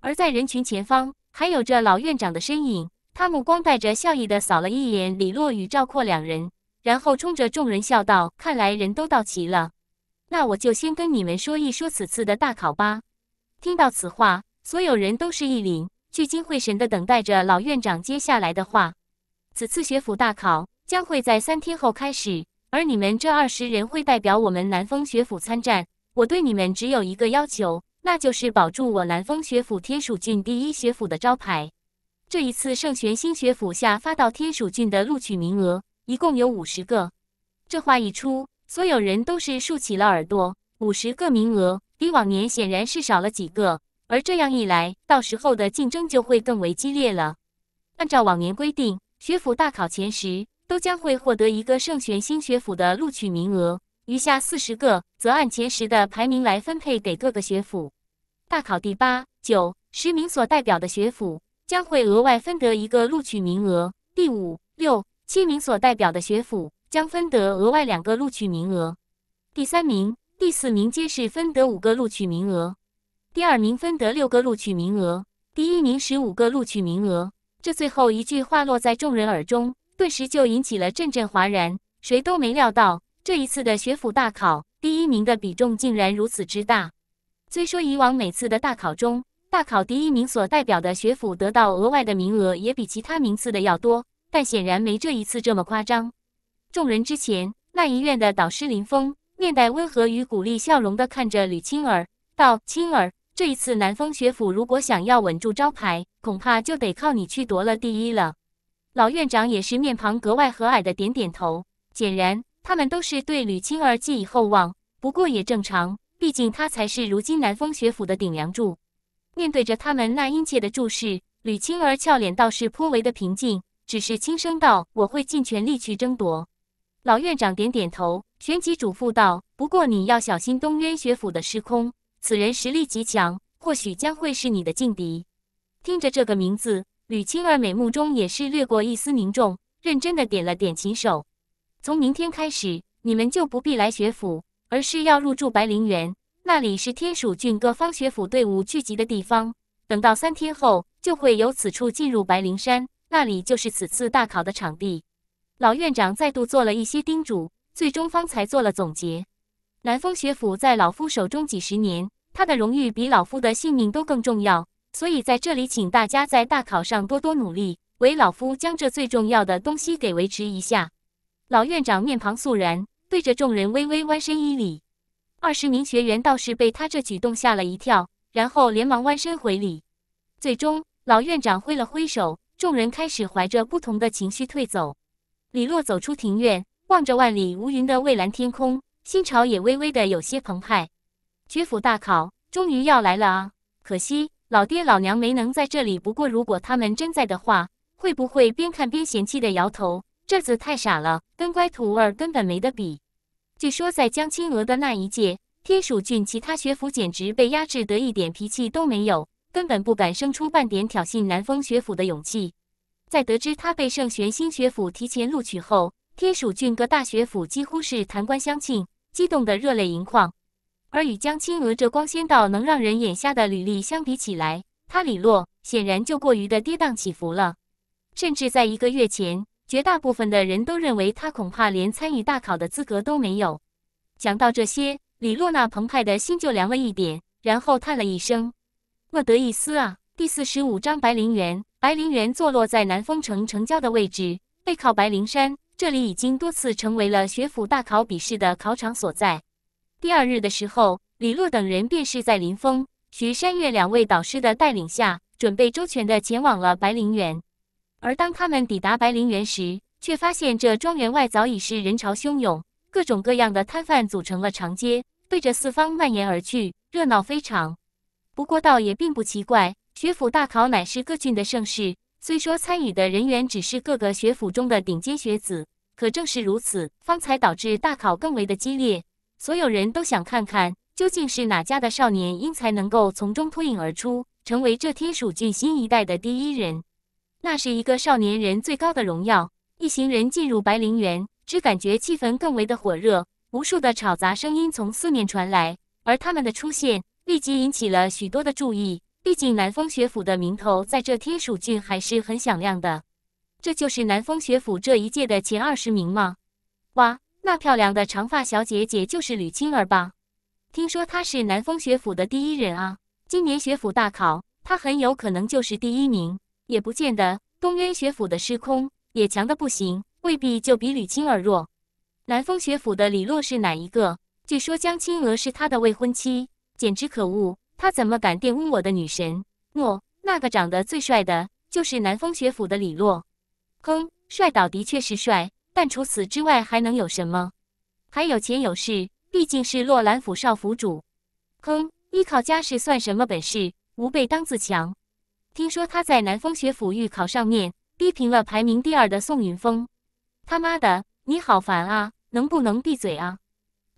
而在人群前方，还有着老院长的身影，他目光带着笑意的扫了一眼李洛与赵括两人。然后冲着众人笑道：“看来人都到齐了，那我就先跟你们说一说此次的大考吧。”听到此话，所有人都是一凛，聚精会神的等待着老院长接下来的话。此次学府大考将会在三天后开始，而你们这二十人会代表我们南风学府参战。我对你们只有一个要求，那就是保住我南风学府天蜀郡第一学府的招牌。这一次圣玄星学府下发到天蜀郡的录取名额。一共有五十个。这话一出，所有人都是竖起了耳朵。五十个名额，比往年显然是少了几个，而这样一来，到时候的竞争就会更为激烈了。按照往年规定，学府大考前十都将会获得一个胜选新学府的录取名额，余下四十个则按前十的排名来分配给各个学府。大考第八、九十名所代表的学府将会额外分得一个录取名额。第五、六。七名所代表的学府将分得额外两个录取名额，第三名、第四名皆是分得五个录取名额，第二名分得六个录取名额，第一名十五个录取名额。这最后一句话落在众人耳中，顿时就引起了阵阵哗然。谁都没料到，这一次的学府大考，第一名的比重竟然如此之大。虽说以往每次的大考中，大考第一名所代表的学府得到额外的名额也比其他名次的要多。但显然没这一次这么夸张。众人之前，那一院的导师林峰面带温和与鼓励笑容的看着吕青儿，道：“青儿，这一次南风学府如果想要稳住招牌，恐怕就得靠你去夺了第一了。”老院长也是面庞格外和蔼的点点头，显然他们都是对吕青儿寄以厚望。不过也正常，毕竟他才是如今南风学府的顶梁柱。面对着他们那殷切的注视，吕青儿俏脸倒是颇为的平静。只是轻声道：“我会尽全力去争夺。”老院长点点头，旋即嘱咐道：“不过你要小心东渊学府的时空，此人实力极强，或许将会是你的劲敌。”听着这个名字，吕青儿眉目中也是掠过一丝凝重，认真的点了点琴手。从明天开始，你们就不必来学府，而是要入住白灵园。那里是天蜀郡各方学府队伍聚集的地方。等到三天后，就会由此处进入白灵山。那里就是此次大考的场地，老院长再度做了一些叮嘱，最终方才做了总结。南风学府在老夫手中几十年，他的荣誉比老夫的性命都更重要，所以在这里请大家在大考上多多努力，为老夫将这最重要的东西给维持一下。老院长面庞肃然，对着众人微微弯身一礼。二十名学员倒是被他这举动吓了一跳，然后连忙弯身回礼。最终，老院长挥了挥手。众人开始怀着不同的情绪退走。李洛走出庭院，望着万里无云的蔚蓝天空，心潮也微微的有些澎湃。学府大考终于要来了啊！可惜老爹老娘没能在这里。不过如果他们真在的话，会不会边看边嫌弃的摇头？这字太傻了，跟乖徒儿根本没得比。据说在江青娥的那一届，天蜀郡其他学府简直被压制得一点脾气都没有。根本不敢生出半点挑衅南风学府的勇气。在得知他被圣玄新学府提前录取后，天蜀郡各大学府几乎是弹冠相庆，激动得热泪盈眶。而与江青娥这光鲜到能让人眼瞎的履历相比起来，他李洛显然就过于的跌宕起伏了。甚至在一个月前，绝大部分的人都认为他恐怕连参与大考的资格都没有。讲到这些，李洛那澎湃的心就凉了一点，然后叹了一声。莫得意思啊！第四十五章白灵园。白灵园坐落在南丰城城郊的位置，背靠白灵山，这里已经多次成为了学府大考笔试的考场所在。第二日的时候，李洛等人便是在林峰、徐山月两位导师的带领下，准备周全的前往了白灵园。而当他们抵达白灵园时，却发现这庄园外早已是人潮汹涌，各种各样的摊贩组成了长街，对着四方蔓延而去，热闹非常。不过倒也并不奇怪，学府大考乃是各郡的盛事。虽说参与的人员只是各个学府中的顶尖学子，可正是如此，方才导致大考更为的激烈。所有人都想看看，究竟是哪家的少年英才能够从中脱颖而出，成为这天蜀郡新一代的第一人。那是一个少年人最高的荣耀。一行人进入白灵园，只感觉气氛更为的火热，无数的吵杂声音从四面传来，而他们的出现。立即引起了许多的注意。毕竟南风学府的名头在这天蜀郡还是很响亮的。这就是南风学府这一届的前二十名吗？哇，那漂亮的长发小姐姐就是吕青儿吧？听说她是南风学府的第一人啊！今年学府大考，她很有可能就是第一名。也不见得，东渊学府的师空也强的不行，未必就比吕青儿弱。南风学府的李洛是哪一个？据说江青娥是他的未婚妻。简直可恶！他怎么敢玷污我的女神？喏，那个长得最帅的，就是南风学府的李洛。哼，帅倒的确是帅，但除此之外还能有什么？还有钱有势，毕竟是洛兰府少府主。哼，依靠家世算什么本事？吾辈当自强。听说他在南风学府预考上面，逼平了排名第二的宋云峰。他妈的，你好烦啊！能不能闭嘴啊？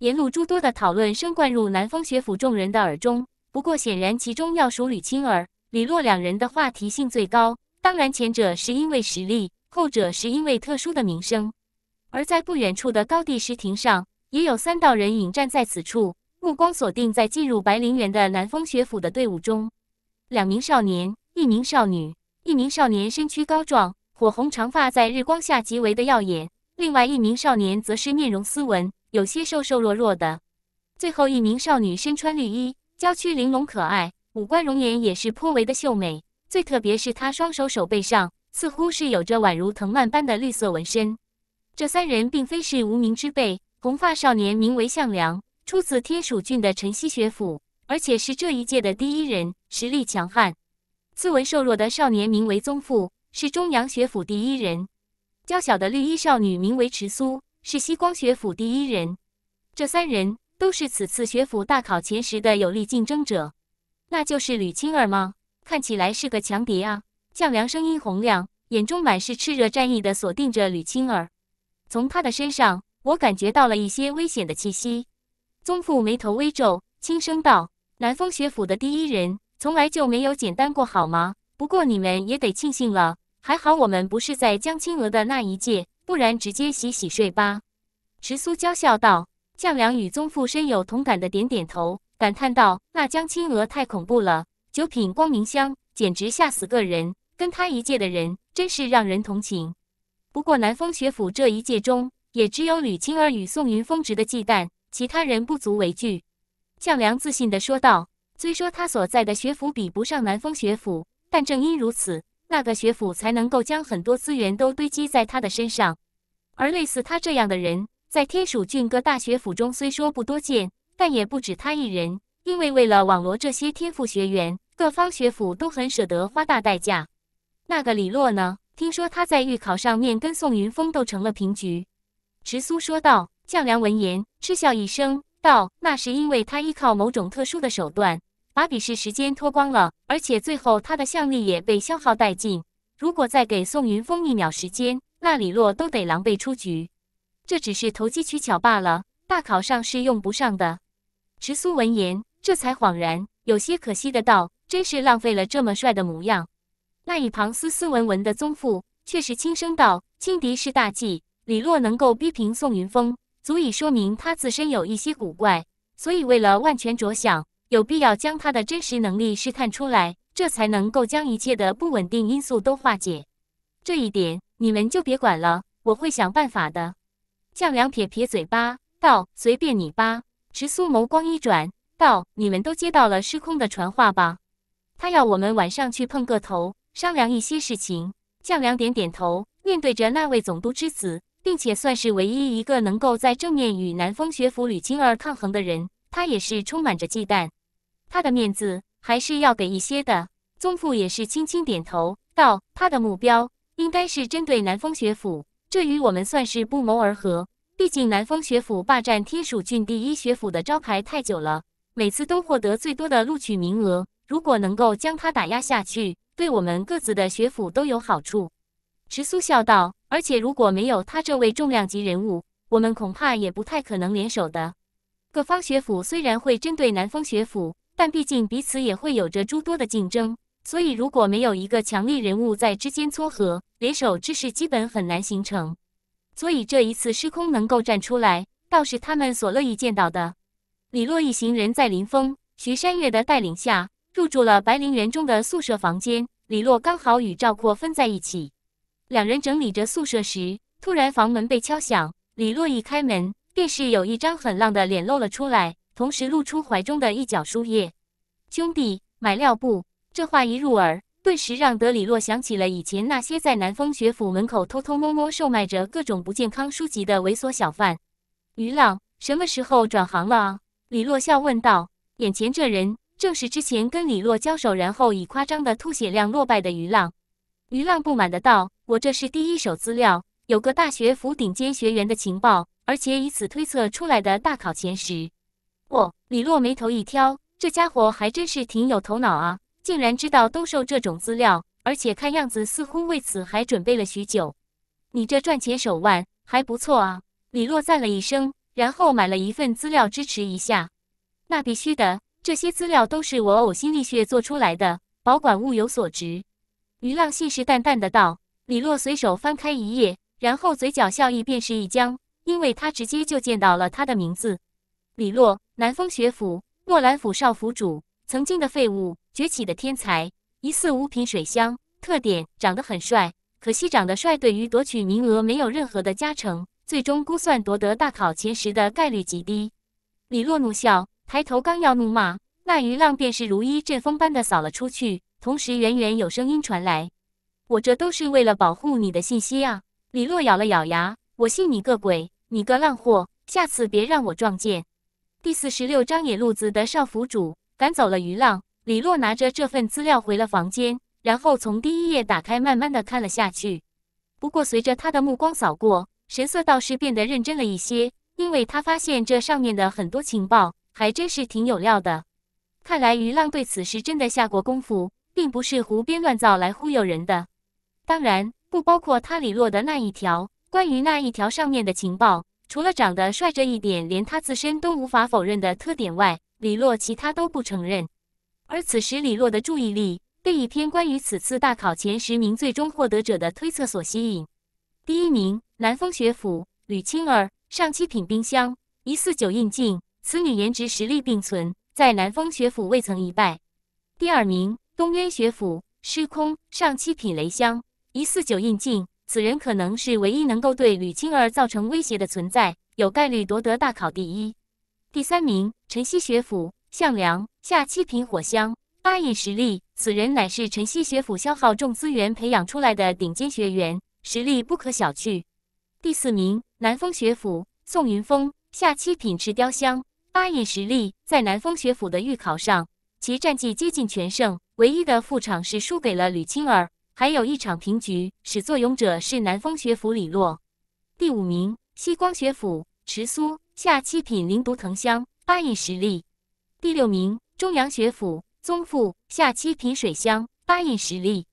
沿路诸多的讨论声灌入南风学府众人的耳中，不过显然其中要数吕青儿、李洛两人的话题性最高。当然，前者是因为实力，后者是因为特殊的名声。而在不远处的高地石亭上，也有三道人影站在此处，目光锁定在进入白灵园的南风学府的队伍中。两名少年，一名少女，一名少年身躯高壮，火红长发在日光下极为的耀眼；另外一名少年则是面容斯文。有些瘦瘦弱弱的，最后一名少女身穿绿衣，娇躯玲珑可爱，五官容颜也是颇为的秀美。最特别是她双手手背上，似乎是有着宛如藤蔓般的绿色纹身。这三人并非是无名之辈，红发少年名为项梁，出自天蜀郡的晨曦学府，而且是这一届的第一人，实力强悍。次文瘦弱的少年名为宗父，是中阳学府第一人。娇小的绿衣少女名为迟苏。是西光学府第一人，这三人都是此次学府大考前十的有力竞争者。那就是吕青儿吗？看起来是个强敌啊！将良声音洪亮，眼中满是炽热战意的锁定着吕青儿。从他的身上，我感觉到了一些危险的气息。宗父眉头微皱，轻声道：“南风学府的第一人，从来就没有简单过，好吗？不过你们也得庆幸了，还好我们不是在江青娥的那一届。”不然直接洗洗睡吧。”池苏娇笑道。向良与宗父深有同感的点点头，感叹道：“那江青娥太恐怖了，九品光明香简直吓死个人。跟他一届的人，真是让人同情。不过南风学府这一届中，也只有吕青儿与宋云峰值得忌惮，其他人不足为惧。”向良自信的说道：“虽说他所在的学府比不上南风学府，但正因如此。”那个学府才能够将很多资源都堆积在他的身上，而类似他这样的人，在天蜀郡各大学府中虽说不多见，但也不止他一人。因为为了网罗这些天赋学员，各方学府都很舍得花大代价。那个李洛呢？听说他在预考上面跟宋云峰都成了平局。池苏说道。将良闻言嗤笑一声道：“那是因为他依靠某种特殊的手段。”把比试时间拖光了，而且最后他的项力也被消耗殆尽。如果再给宋云峰一秒时间，那李洛都得狼狈出局。这只是投机取巧罢了，大考上是用不上的。池苏闻言，这才恍然，有些可惜的道：“真是浪费了这么帅的模样。”那一旁斯斯文文的宗父却是轻声道：“轻敌是大忌。李洛能够逼平宋云峰，足以说明他自身有一些古怪。所以为了万全着想。”有必要将他的真实能力试探出来，这才能够将一切的不稳定因素都化解。这一点你们就别管了，我会想办法的。将良撇撇嘴巴道：“随便你吧。”池苏眸光一转道：“你们都接到了时空的传话吧？他要我们晚上去碰个头，商量一些事情。”将良点点头，面对着那位总督之子，并且算是唯一一个能够在正面与南风学府吕青儿抗衡的人。他也是充满着忌惮，他的面子还是要给一些的。宗父也是轻轻点头道：“他的目标应该是针对南风学府，这与我们算是不谋而合。毕竟南风学府霸占天蜀郡第一学府的招牌太久了，每次都获得最多的录取名额。如果能够将他打压下去，对我们各自的学府都有好处。”池苏笑道：“而且如果没有他这位重量级人物，我们恐怕也不太可能联手的。”各方学府虽然会针对南风学府，但毕竟彼此也会有着诸多的竞争，所以如果没有一个强力人物在之间撮合，联手之事基本很难形成。所以这一次失空能够站出来，倒是他们所乐意见到的。李洛一行人在林峰、徐山月的带领下，入住了白灵园中的宿舍房间。李洛刚好与赵括分在一起，两人整理着宿舍时，突然房门被敲响。李洛一开门。便是有一张很浪的脸露了出来，同时露出怀中的一角书页。兄弟，买料不？这话一入耳，顿时让德里洛想起了以前那些在南风学府门口偷偷摸摸售卖着各种不健康书籍的猥琐小贩。于浪，什么时候转行了啊？李洛笑问道。眼前这人正是之前跟李洛交手，然后以夸张的吐血量落败的于浪。于浪不满的道：“我这是第一手资料，有个大学府顶尖学员的情报。”而且以此推测出来的大考前十，哦，李洛眉头一挑，这家伙还真是挺有头脑啊！竟然知道兜售这种资料，而且看样子似乎为此还准备了许久。你这赚钱手腕还不错啊！李洛赞了一声，然后买了一份资料支持一下。那必须的，这些资料都是我呕心沥血做出来的，保管物有所值。于浪信誓旦旦的道。李洛随手翻开一页，然后嘴角笑意便是一僵。因为他直接就见到了他的名字，李洛，南风学府墨兰府少府主，曾经的废物，崛起的天才，疑似五品水乡，特点长得很帅，可惜长得帅对于夺取名额没有任何的加成，最终估算夺得大考前十的概率极低。李洛怒笑，抬头刚要怒骂，那鱼浪便是如一阵风般的扫了出去，同时远远有声音传来：“我这都是为了保护你的信息啊！”李洛咬了咬牙：“我信你个鬼！”你个浪货，下次别让我撞见。第四十六章野路子的少府主赶走了余浪，李洛拿着这份资料回了房间，然后从第一页打开，慢慢的看了下去。不过随着他的目光扫过，神色倒是变得认真了一些，因为他发现这上面的很多情报还真是挺有料的。看来余浪对此事真的下过功夫，并不是胡编乱造来忽悠人的，当然不包括他李洛的那一条。关于那一条上面的情报，除了长得帅这一点，连他自身都无法否认的特点外，李洛其他都不承认。而此时，李洛的注意力被一篇关于此次大考前十名最终获得者的推测所吸引。第一名，南风学府吕青儿，上七品冰箱，一四九印镜，此女颜值实力并存，在南风学府未曾一败。第二名，东渊学府虚空，上七品雷香，一四九印镜。此人可能是唯一能够对吕青儿造成威胁的存在，有概率夺得大考第一。第三名，晨曦学府，项梁下七品火香八引实力，此人乃是晨曦学府消耗重资源培养出来的顶尖学员，实力不可小觑。第四名，南风学府，宋云峰下七品赤雕香八引实力，在南风学府的预考上，其战绩接近全胜，唯一的副场是输给了吕青儿。还有一场平局，始作俑者是南风学府李洛。第五名，西光学府池苏下七品灵毒藤香八印实力。第六名，中阳学府宗父下七品水香八印实力。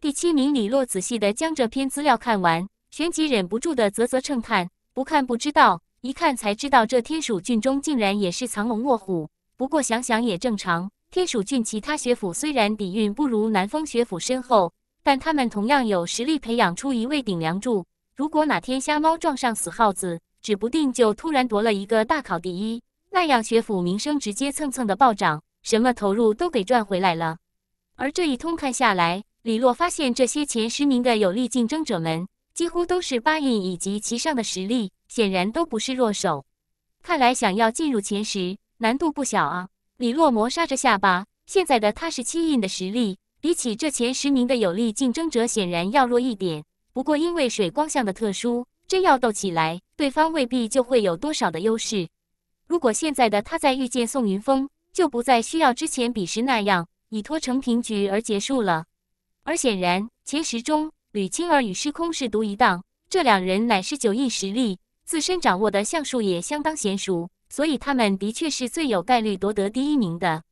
第七名，李洛仔细地将这篇资料看完，旋即忍不住地啧啧称叹：不看不知道，一看才知道，这天蜀郡中竟然也是藏龙卧虎。不过想想也正常，天蜀郡其他学府虽然底蕴不如南风学府深厚。但他们同样有实力培养出一位顶梁柱。如果哪天瞎猫撞上死耗子，指不定就突然夺了一个大考第一，那样学府名声直接蹭蹭的暴涨，什么投入都给赚回来了。而这一通看下来，李洛发现这些前十名的有力竞争者们，几乎都是八印以及其上的实力，显然都不是弱手。看来想要进入前十，难度不小啊！李洛磨挲着下巴，现在的他是七印的实力。比起这前十名的有力竞争者，显然要弱一点。不过，因为水光相的特殊，真要斗起来，对方未必就会有多少的优势。如果现在的他再遇见宋云峰，就不再需要之前比时那样以拖成平局而结束了。而显然，前十中吕青儿与师空是独一档，这两人乃是九印实力，自身掌握的相术也相当娴熟，所以他们的确是最有概率夺得第一名的。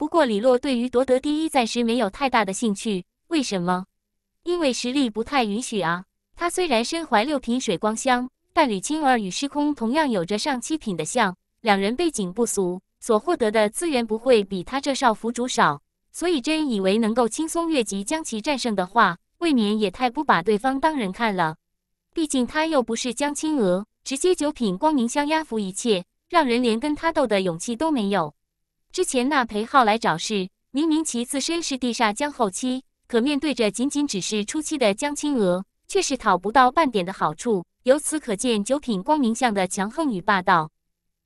不过李洛对于夺得第一暂时没有太大的兴趣，为什么？因为实力不太允许啊。他虽然身怀六品水光香，但吕青儿与师空同样有着上七品的相，两人背景不俗，所获得的资源不会比他这少府主少。所以真以为能够轻松越级将其战胜的话，未免也太不把对方当人看了。毕竟他又不是江青娥，直接九品光明香压服一切，让人连跟他斗的勇气都没有。之前那裴浩来找事，明明其自身是地煞将后期，可面对着仅仅只是初期的江青娥，却是讨不到半点的好处。由此可见，九品光明相的强横与霸道。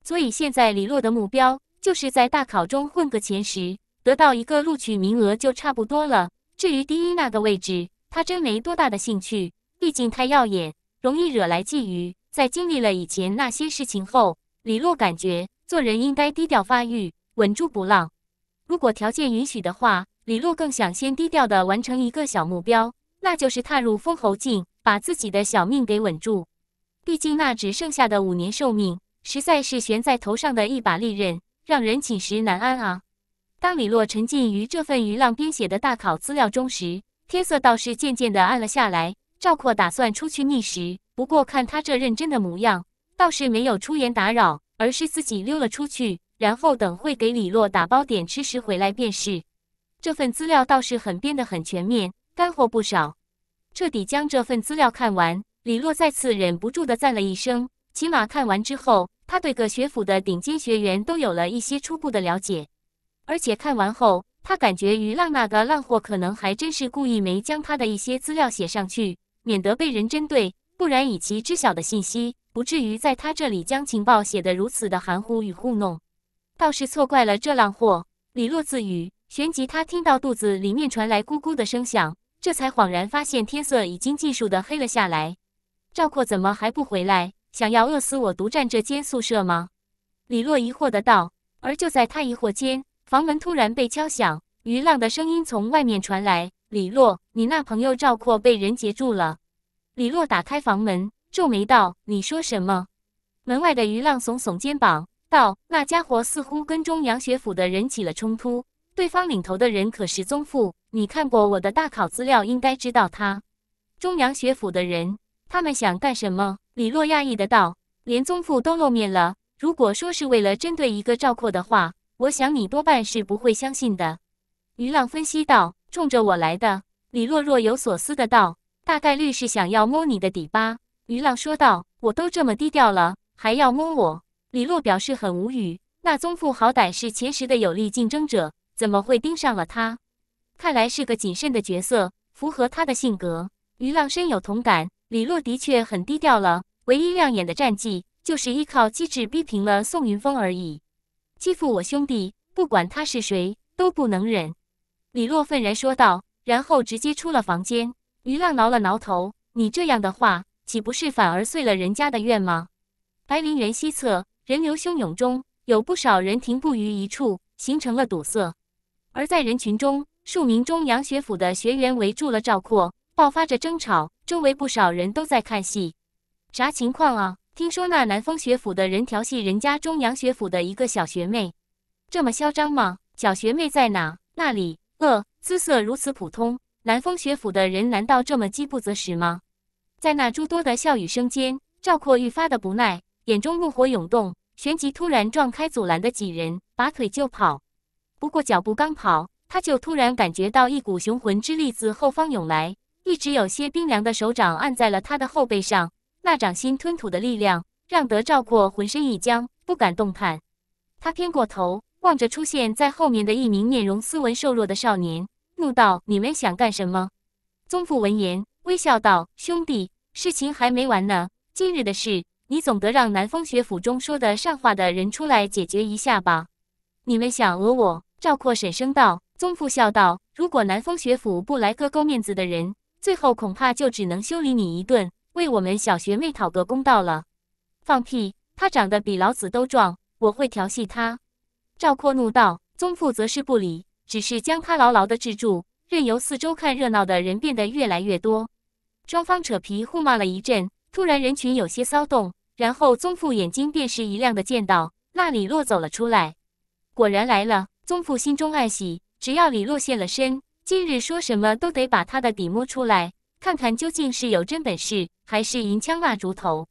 所以现在李洛的目标，就是在大考中混个前十，得到一个录取名额就差不多了。至于第一那个位置，他真没多大的兴趣，毕竟太耀眼，容易惹来觊觎。在经历了以前那些事情后，李洛感觉做人应该低调发育。稳住不浪。如果条件允许的话，李洛更想先低调的完成一个小目标，那就是踏入封侯境，把自己的小命给稳住。毕竟那只剩下的五年寿命，实在是悬在头上的一把利刃，让人寝食难安啊。当李洛沉浸于这份于浪编写的大考资料中时，天色倒是渐渐的暗了下来。赵括打算出去觅食，不过看他这认真的模样，倒是没有出言打扰，而是自己溜了出去。然后等会给李洛打包点吃食回来便是。这份资料倒是很变得很全面，干货不少。彻底将这份资料看完，李洛再次忍不住的赞了一声。起码看完之后，他对各学府的顶尖学员都有了一些初步的了解。而且看完后，他感觉于浪那个烂货可能还真是故意没将他的一些资料写上去，免得被人针对。不然以其知晓的信息，不至于在他这里将情报写得如此的含糊与糊弄。倒是错怪了这浪货，李洛自语。旋即，他听到肚子里面传来咕咕的声响，这才恍然发现天色已经尽数的黑了下来。赵括怎么还不回来？想要饿死我，独占这间宿舍吗？李洛疑惑的道。而就在他疑惑间，房门突然被敲响，于浪的声音从外面传来：“李洛，你那朋友赵括被人截住了。”李洛打开房门，皱眉道：“你说什么？”门外的于浪耸耸肩膀。道：“那家伙似乎跟中阳学府的人起了冲突，对方领头的人可是宗父。你看过我的大考资料，应该知道他。中阳学府的人，他们想干什么？李洛讶异的道。连宗父都露面了，如果说是为了针对一个赵括的话，我想你多半是不会相信的。于浪分析道。冲着我来的？李洛若有所思的道。大概率是想要摸你的底吧？于浪说道。我都这么低调了，还要摸我？李洛表示很无语，那宗父好歹是前十的有力竞争者，怎么会盯上了他？看来是个谨慎的角色，符合他的性格。于浪深有同感，李洛的确很低调了，唯一亮眼的战绩就是依靠机智逼平了宋云峰而已。欺负我兄弟，不管他是谁，都不能忍！李洛愤然说道，然后直接出了房间。于浪挠了挠头，你这样的话，岂不是反而遂了人家的愿吗？白凌园西侧。人流汹涌中，有不少人停步于一处，形成了堵塞。而在人群中，数名中阳学府的学员围住了赵括，爆发着争吵。周围不少人都在看戏，啥情况啊？听说那南风学府的人调戏人家中阳学府的一个小学妹，这么嚣张吗？小学妹在哪？那里。呃，姿色如此普通，南风学府的人难道这么饥不择食吗？在那诸多的笑语声间，赵括愈发的不耐。眼中怒火涌动，旋即突然撞开阻拦的几人，拔腿就跑。不过脚步刚跑，他就突然感觉到一股雄浑之力自后方涌来，一直有些冰凉的手掌按在了他的后背上。那掌心吞吐的力量让得赵括浑身一僵，不敢动弹。他偏过头，望着出现在后面的一名面容斯文、瘦弱的少年，怒道：“你们想干什么？”宗父闻言，微笑道：“兄弟，事情还没完呢。今日的事。”你总得让南风学府中说得上话的人出来解决一下吧？你们想讹我？赵括沈声道。宗父笑道：“如果南风学府不来个够面子的人，最后恐怕就只能修理你一顿，为我们小学妹讨个公道了。”放屁！他长得比老子都壮，我会调戏他？赵括怒道。宗父则是不理，只是将他牢牢的制住，任由四周看热闹的人变得越来越多。双方扯皮互骂了一阵。突然，人群有些骚动，然后宗父眼睛便是一亮的，见到那李洛走了出来，果然来了。宗父心中暗喜，只要李洛现了身，今日说什么都得把他的底摸出来，看看究竟是有真本事，还是银枪蜡烛头。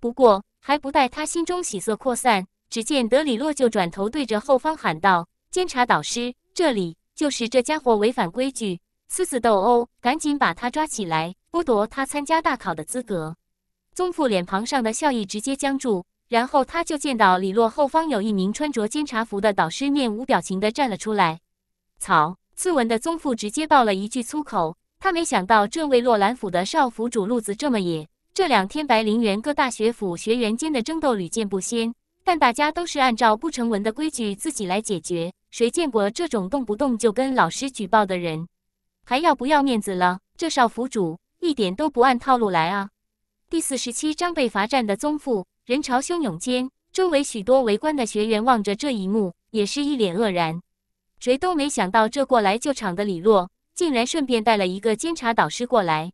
不过还不待他心中喜色扩散，只见德里洛就转头对着后方喊道：“监察导师，这里就是这家伙违反规矩，私自斗殴，赶紧把他抓起来，剥夺他参加大考的资格。”宗父脸庞上的笑意直接僵住，然后他就见到李洛后方有一名穿着监察服的导师面无表情地站了出来。草！刺文的宗父直接爆了一句粗口。他没想到这位洛兰府的少府主路子这么野。这两天白陵园各大学府学员间的争斗屡见不鲜，但大家都是按照不成文的规矩自己来解决。谁见过这种动不动就跟老师举报的人？还要不要面子了？这少府主一点都不按套路来啊！第四十七章被罚站的宗父，人潮汹涌间，周围许多围观的学员望着这一幕，也是一脸愕然。谁都没想到，这过来救场的李洛，竟然顺便带了一个监察导师过来。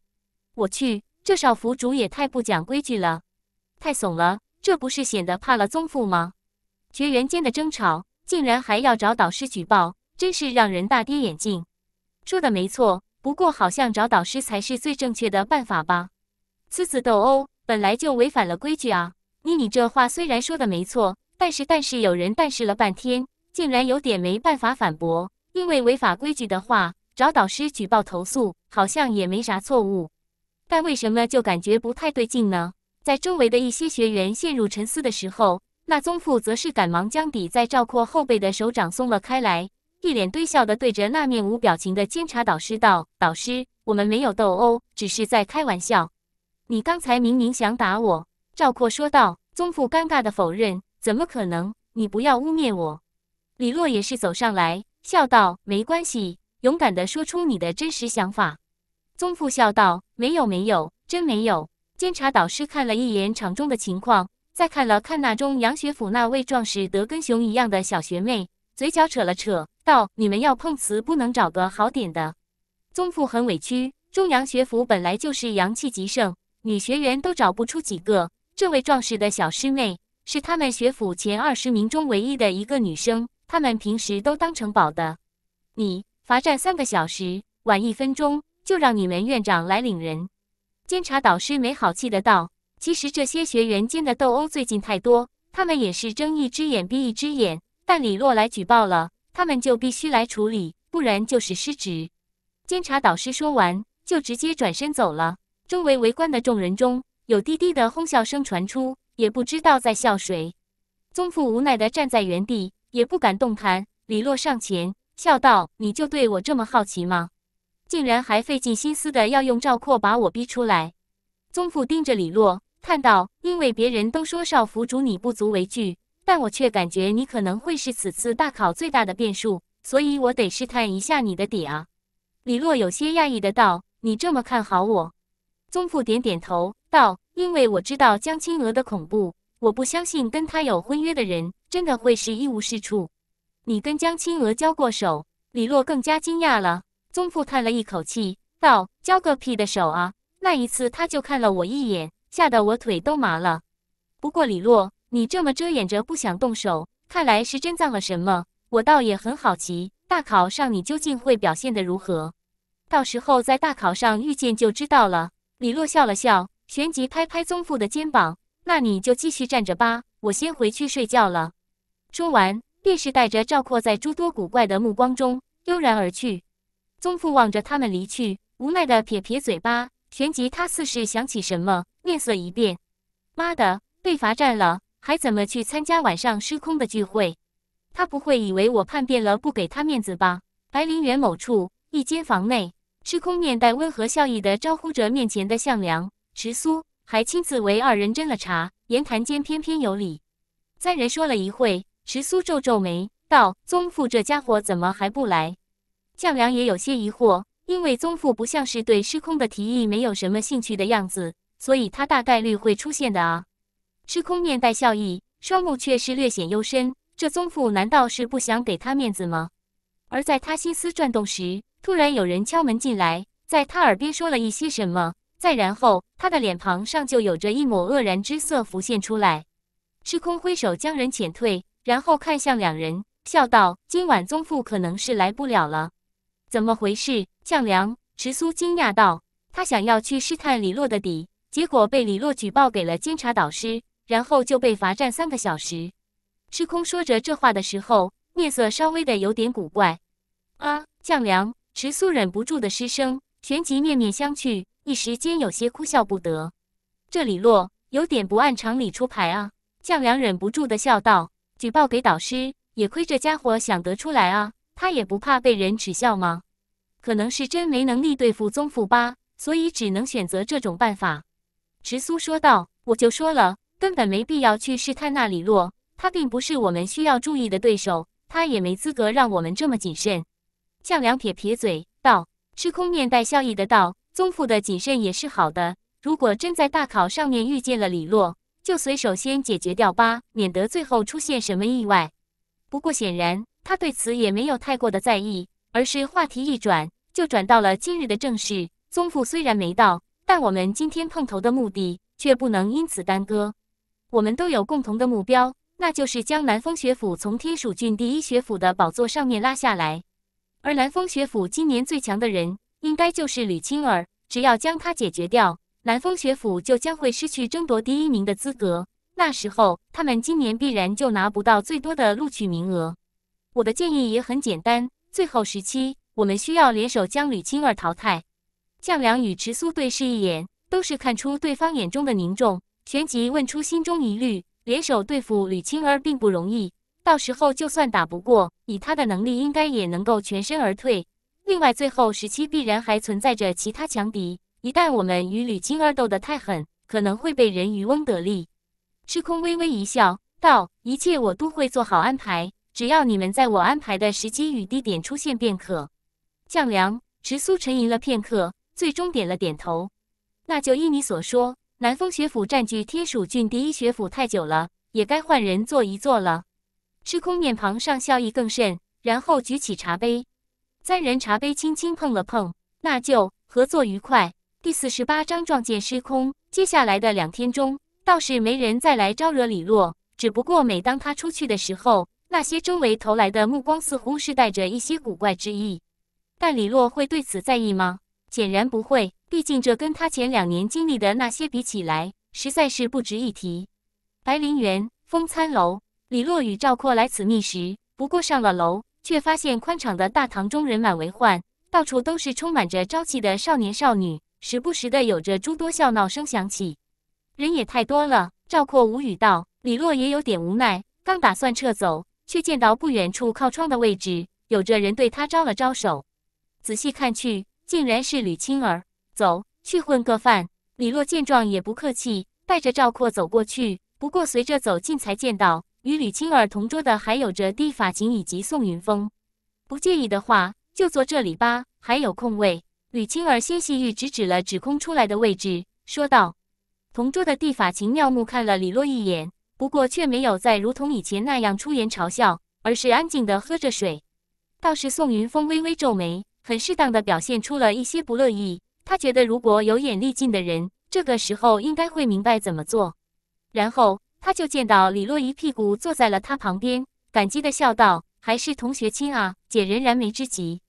我去，这少府主也太不讲规矩了，太怂了，这不是显得怕了宗父吗？学员间的争吵，竟然还要找导师举报，真是让人大跌眼镜。说的没错，不过好像找导师才是最正确的办法吧。私自斗殴本来就违反了规矩啊！妮妮这话虽然说的没错，但是但是有人但是了半天，竟然有点没办法反驳。因为违反规矩的话，找导师举报投诉好像也没啥错误，但为什么就感觉不太对劲呢？在周围的一些学员陷入沉思的时候，那宗父则是赶忙将抵在赵括后背的手掌松了开来，一脸堆笑的对着那面无表情的监察导师道：“导师，我们没有斗殴，只是在开玩笑。”你刚才明明想打我。”赵括说道。宗父尴尬地否认：“怎么可能？你不要污蔑我。”李洛也是走上来，笑道：“没关系，勇敢地说出你的真实想法。”宗父笑道：“没有，没有，真没有。”监察导师看了一眼场中的情况，再看了看那中阳学府那位壮实得跟熊一样的小学妹，嘴角扯了扯，道：“你们要碰瓷，不能找个好点的。”宗父很委屈，中阳学府本来就是阳气极盛。女学员都找不出几个，这位壮实的小师妹是他们学府前二十名中唯一的一个女生，他们平时都当成宝的。你罚站三个小时，晚一分钟就让你们院长来领人。监察导师没好气的道：“其实这些学员间的斗殴最近太多，他们也是睁一只眼闭一只眼。但李洛来举报了，他们就必须来处理，不然就是失职。”监察导师说完，就直接转身走了。周围围观的众人中有低低的哄笑声传出，也不知道在笑谁。宗父无奈地站在原地，也不敢动弹。李洛上前笑道：“你就对我这么好奇吗？竟然还费尽心思的要用赵括把我逼出来。”宗父盯着李洛，叹道：“因为别人都说少府主你不足为惧，但我却感觉你可能会是此次大考最大的变数，所以我得试探一下你的底啊。”李洛有些讶异的道：“你这么看好我？”宗父点点头，道：“因为我知道江青娥的恐怖，我不相信跟她有婚约的人真的会是一无是处。你跟江青娥交过手？”李洛更加惊讶了。宗父叹了一口气，道：“交个屁的手啊！那一次他就看了我一眼，吓得我腿都麻了。不过李洛，你这么遮掩着不想动手，看来是真藏了什么。我倒也很好奇，大考上你究竟会表现得如何？到时候在大考上遇见就知道了。”李洛笑了笑，旋即拍拍宗父的肩膀：“那你就继续站着吧，我先回去睡觉了。”说完，便是带着赵括在诸多古怪的目光中悠然而去。宗父望着他们离去，无奈的撇撇嘴巴，旋即他似是想起什么，面色一变：“妈的，被罚站了，还怎么去参加晚上失控的聚会？他不会以为我叛变了，不给他面子吧？”白灵园某处一间房内。司空面带温和笑意的招呼着面前的项梁、池苏，还亲自为二人斟了茶，言谈间翩翩有礼。三人说了一会，池苏皱皱眉道：“宗父这家伙怎么还不来？”项梁也有些疑惑，因为宗父不像是对师空的提议没有什么兴趣的样子，所以他大概率会出现的啊。师空面带笑意，双目却是略显幽深。这宗父难道是不想给他面子吗？而在他心思转动时，突然有人敲门进来，在他耳边说了一些什么，再然后他的脸庞上就有着一抹愕然之色浮现出来。赤空挥手将人遣退，然后看向两人，笑道：“今晚宗父可能是来不了了，怎么回事？”将良、池苏惊讶道：“他想要去试探李洛的底，结果被李洛举报给了监察导师，然后就被罚站三个小时。”赤空说着这话的时候，面色稍微的有点古怪。啊，将良。池苏忍不住的失声，旋即面面相觑，一时间有些哭笑不得。这李洛有点不按常理出牌啊！向良忍不住的笑道：“举报给导师，也亏这家伙想得出来啊！他也不怕被人耻笑吗？可能是真没能力对付宗父吧，所以只能选择这种办法。”池苏说道：“我就说了，根本没必要去试探那李洛，他并不是我们需要注意的对手，他也没资格让我们这么谨慎。”向良撇撇嘴道：“吃空面带笑意的道，宗父的谨慎也是好的。如果真在大考上面遇见了李洛，就随手先解决掉吧，免得最后出现什么意外。不过显然他对此也没有太过的在意，而是话题一转就转到了今日的正事。宗父虽然没到，但我们今天碰头的目的却不能因此耽搁。我们都有共同的目标，那就是将南风学府从天蜀郡第一学府的宝座上面拉下来。”而南风学府今年最强的人，应该就是吕青儿。只要将他解决掉，南风学府就将会失去争夺第一名的资格。那时候，他们今年必然就拿不到最多的录取名额。我的建议也很简单，最后时期，我们需要联手将吕青儿淘汰。向良与迟苏对视一眼，都是看出对方眼中的凝重，旋即问出心中疑虑：联手对付吕青儿并不容易。到时候就算打不过，以他的能力，应该也能够全身而退。另外，最后时期必然还存在着其他强敌，一旦我们与吕青儿斗得太狠，可能会被人渔翁得利。赤空微微一笑，道：“一切我都会做好安排，只要你们在我安排的时机与地点出现便可。”将良、池苏沉吟了片刻，最终点了点头：“那就依你所说，南风学府占据天蜀郡第一学府太久了，也该换人坐一坐了。”虚空面庞上笑意更甚，然后举起茶杯，三人茶杯轻轻碰了碰。那就合作愉快。第四十八章撞见虚空。接下来的两天中，倒是没人再来招惹李洛。只不过每当他出去的时候，那些周围投来的目光似乎是带着一些古怪之意。但李洛会对此在意吗？显然不会，毕竟这跟他前两年经历的那些比起来，实在是不值一提。白陵园，风餐楼。李洛与赵括来此觅食，不过上了楼，却发现宽敞的大堂中人满为患，到处都是充满着朝气的少年少女，时不时的有着诸多笑闹声响起。人也太多了，赵括无语道：“李洛也有点无奈，刚打算撤走，却见到不远处靠窗的位置有着人对他招了招手。仔细看去，竟然是吕青儿。走去混个饭。”李洛见状也不客气，带着赵括走过去。不过随着走近，才见到。与吕青儿同桌的还有着地法琴以及宋云峰，不介意的话就坐这里吧，还有空位。吕青儿纤细玉指指了指空出来的位置，说道。同桌的地法琴妙目看了李洛一眼，不过却没有再如同以前那样出言嘲笑，而是安静的喝着水。倒是宋云峰微微皱眉，很适当的表现出了一些不乐意。他觉得如果有眼力劲的人，这个时候应该会明白怎么做。然后。他就见到李洛一屁股坐在了他旁边，感激的笑道：“还是同学亲啊，解人燃眉之急。”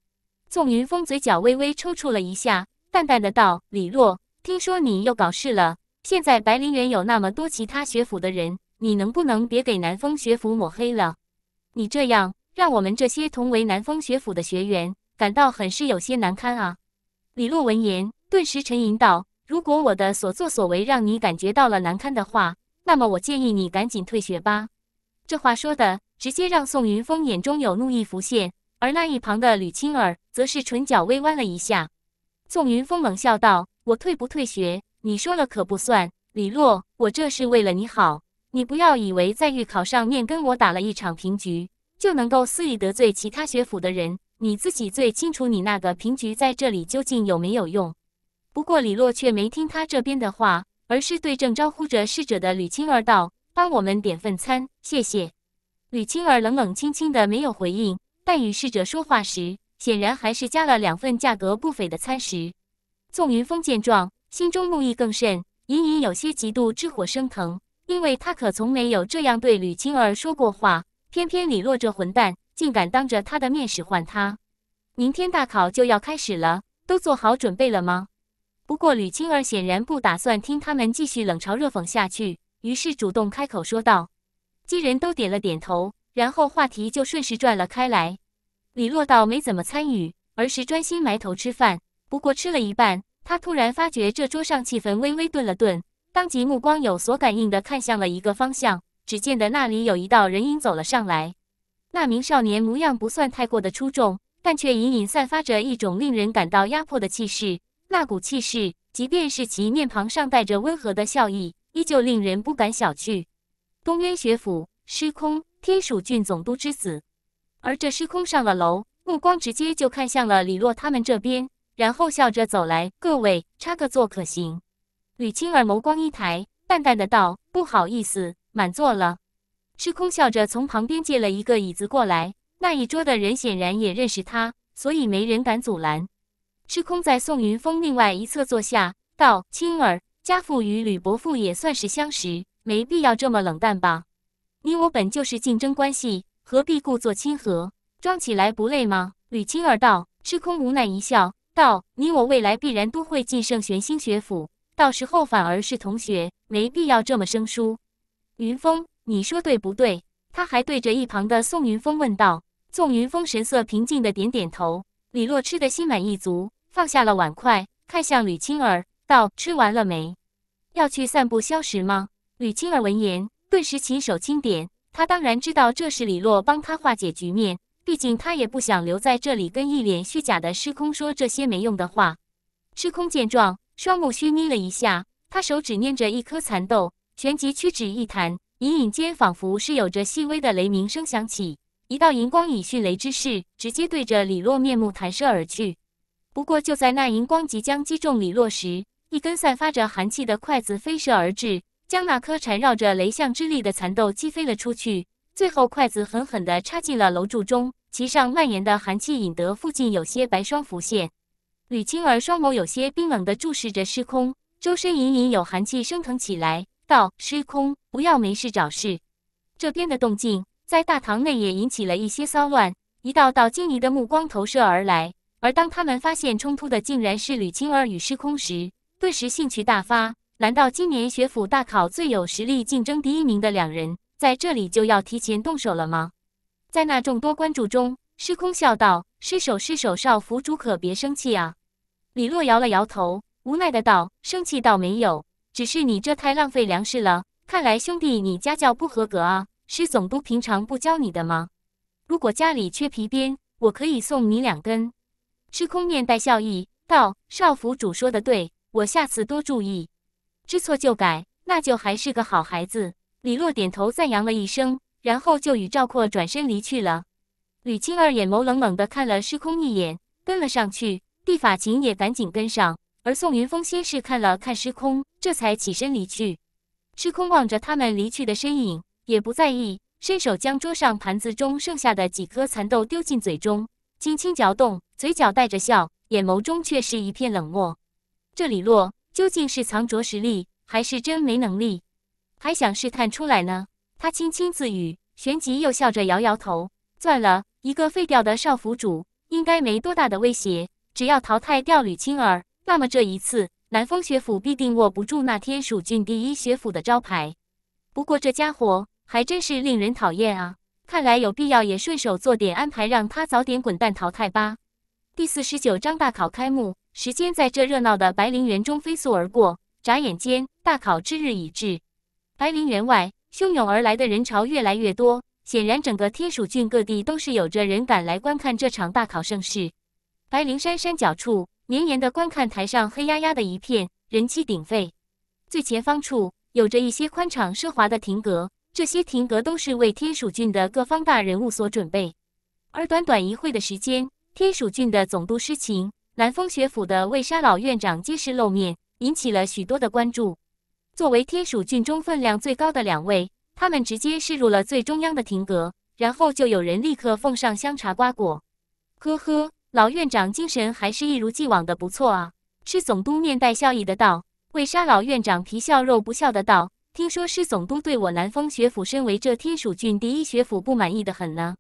宋云峰嘴角微微抽搐了一下，淡淡的道：“李洛，听说你又搞事了？现在白灵园有那么多其他学府的人，你能不能别给南风学府抹黑了？你这样让我们这些同为南风学府的学员感到很是有些难堪啊！”李洛闻言，顿时沉吟道：“如果我的所作所为让你感觉到了难堪的话，”那么我建议你赶紧退学吧，这话说的直接让宋云峰眼中有怒意浮现，而那一旁的吕青儿则是唇角微弯了一下。宋云峰冷笑道：“我退不退学，你说了可不算。李洛，我这是为了你好，你不要以为在预考上面跟我打了一场平局，就能够肆意得罪其他学府的人。你自己最清楚，你那个平局在这里究竟有没有用。”不过李洛却没听他这边的话。而是对正招呼着侍者的吕青儿道：“帮我们点份餐，谢谢。”吕青儿冷冷清清的没有回应，但与侍者说话时，显然还是加了两份价格不菲的餐食。宋云峰见状，心中怒意更甚，隐隐有些嫉妒之火升腾，因为他可从没有这样对吕青儿说过话。偏偏李洛这混蛋，竟敢当着他的面使唤他。明天大考就要开始了，都做好准备了吗？不过，吕青儿显然不打算听他们继续冷嘲热讽下去，于是主动开口说道。几人都点了点头，然后话题就顺势转了开来。李洛倒没怎么参与，而是专心埋头吃饭。不过吃了一半，他突然发觉这桌上气氛微微顿了顿，当即目光有所感应的看向了一个方向。只见得那里有一道人影走了上来。那名少年模样不算太过的出众，但却隐隐散发着一种令人感到压迫的气势。那股气势，即便是其面庞上带着温和的笑意，依旧令人不敢小觑。东渊学府，师空，天蜀郡总督之子。而这师空上了楼，目光直接就看向了李洛他们这边，然后笑着走来：“各位，插个座可行？”吕青儿眸光一抬，淡淡的道：“不好意思，满座了。”师空笑着从旁边借了一个椅子过来。那一桌的人显然也认识他，所以没人敢阻拦。痴空在宋云峰另外一侧坐下，道：“青儿，家父与吕伯父也算是相识，没必要这么冷淡吧？你我本就是竞争关系，何必故作亲和？装起来不累吗？”吕青儿道。痴空无奈一笑，道：“你我未来必然都会晋升玄星学府，到时候反而是同学，没必要这么生疏。”云峰，你说对不对？”他还对着一旁的宋云峰问道。宋云峰神色平静的点点头。李洛吃得心满意足。放下了碗筷，看向吕青儿，道：“吃完了没？要去散步消食吗？”吕青儿闻言，顿时起手轻点。他当然知道这是李洛帮他化解局面，毕竟他也不想留在这里跟一脸虚假的师空说这些没用的话。师空见状，双目虚眯了一下，他手指捏着一颗蚕豆，旋即屈指一弹，隐隐间仿佛是有着细微的雷鸣声响起，一道银光以迅雷之势直接对着李洛面目弹射而去。不过就在那银光即将击中李洛时，一根散发着寒气的筷子飞射而至，将那颗缠绕着雷象之力的蚕豆击飞了出去。最后，筷子狠狠地插进了楼柱中，其上蔓延的寒气引得附近有些白霜浮现。吕青儿双眸有些冰冷地注视着司空，周身隐隐有寒气升腾起来，道：“司空，不要没事找事。”这边的动静在大堂内也引起了一些骚乱，一道道惊疑的目光投射而来。而当他们发现冲突的竟然是吕青儿与师空时，顿时兴趣大发。难道今年学府大考最有实力竞争第一名的两人在这里就要提前动手了吗？在那众多关注中，师空笑道：“失手，失手，少府主可别生气啊！”李洛摇了摇头，无奈的道：“生气倒没有，只是你这太浪费粮食了。看来兄弟你家教不合格啊，是总督平常不教你的吗？如果家里缺皮鞭，我可以送你两根。”师空面带笑意道：“少府主说的对，我下次多注意，知错就改，那就还是个好孩子。”李洛点头赞扬了一声，然后就与赵括转身离去了。吕青儿眼眸冷冷的看了师空一眼，跟了上去。地法琴也赶紧跟上，而宋云峰先是看了看师空，这才起身离去。师空望着他们离去的身影，也不在意，伸手将桌上盘子中剩下的几颗蚕豆丢进嘴中。轻轻嚼动，嘴角带着笑，眼眸中却是一片冷漠。这李洛究竟是藏着实力，还是真没能力？还想试探出来呢？他轻轻自语，旋即又笑着摇摇头，算了，一个废掉的少府主，应该没多大的威胁。只要淘汰掉吕青儿，那么这一次南风学府必定握不住那天蜀郡第一学府的招牌。不过这家伙还真是令人讨厌啊！看来有必要也顺手做点安排，让他早点滚蛋淘汰吧。第四十九章大考开幕，时间在这热闹的白灵园中飞速而过，眨眼间大考之日已至。白灵园外，汹涌而来的人潮越来越多，显然整个天蜀郡各地都是有着人赶来观看这场大考盛事。白灵山山脚处，绵延的观看台上黑压压的一片，人气鼎沸。最前方处，有着一些宽敞奢华的亭阁。这些亭阁都是为天蜀郡的各方大人物所准备，而短短一会的时间，天蜀郡的总督施情，南风学府的魏沙老院长皆是露面，引起了许多的关注。作为天蜀郡中分量最高的两位，他们直接是入了最中央的亭阁，然后就有人立刻奉上香茶瓜果。呵呵，老院长精神还是一如既往的不错啊。是总督面带笑意的道，魏沙老院长皮笑肉不笑的道。听说师总督对我南风学府身为这天蜀郡第一学府不满意的很呢，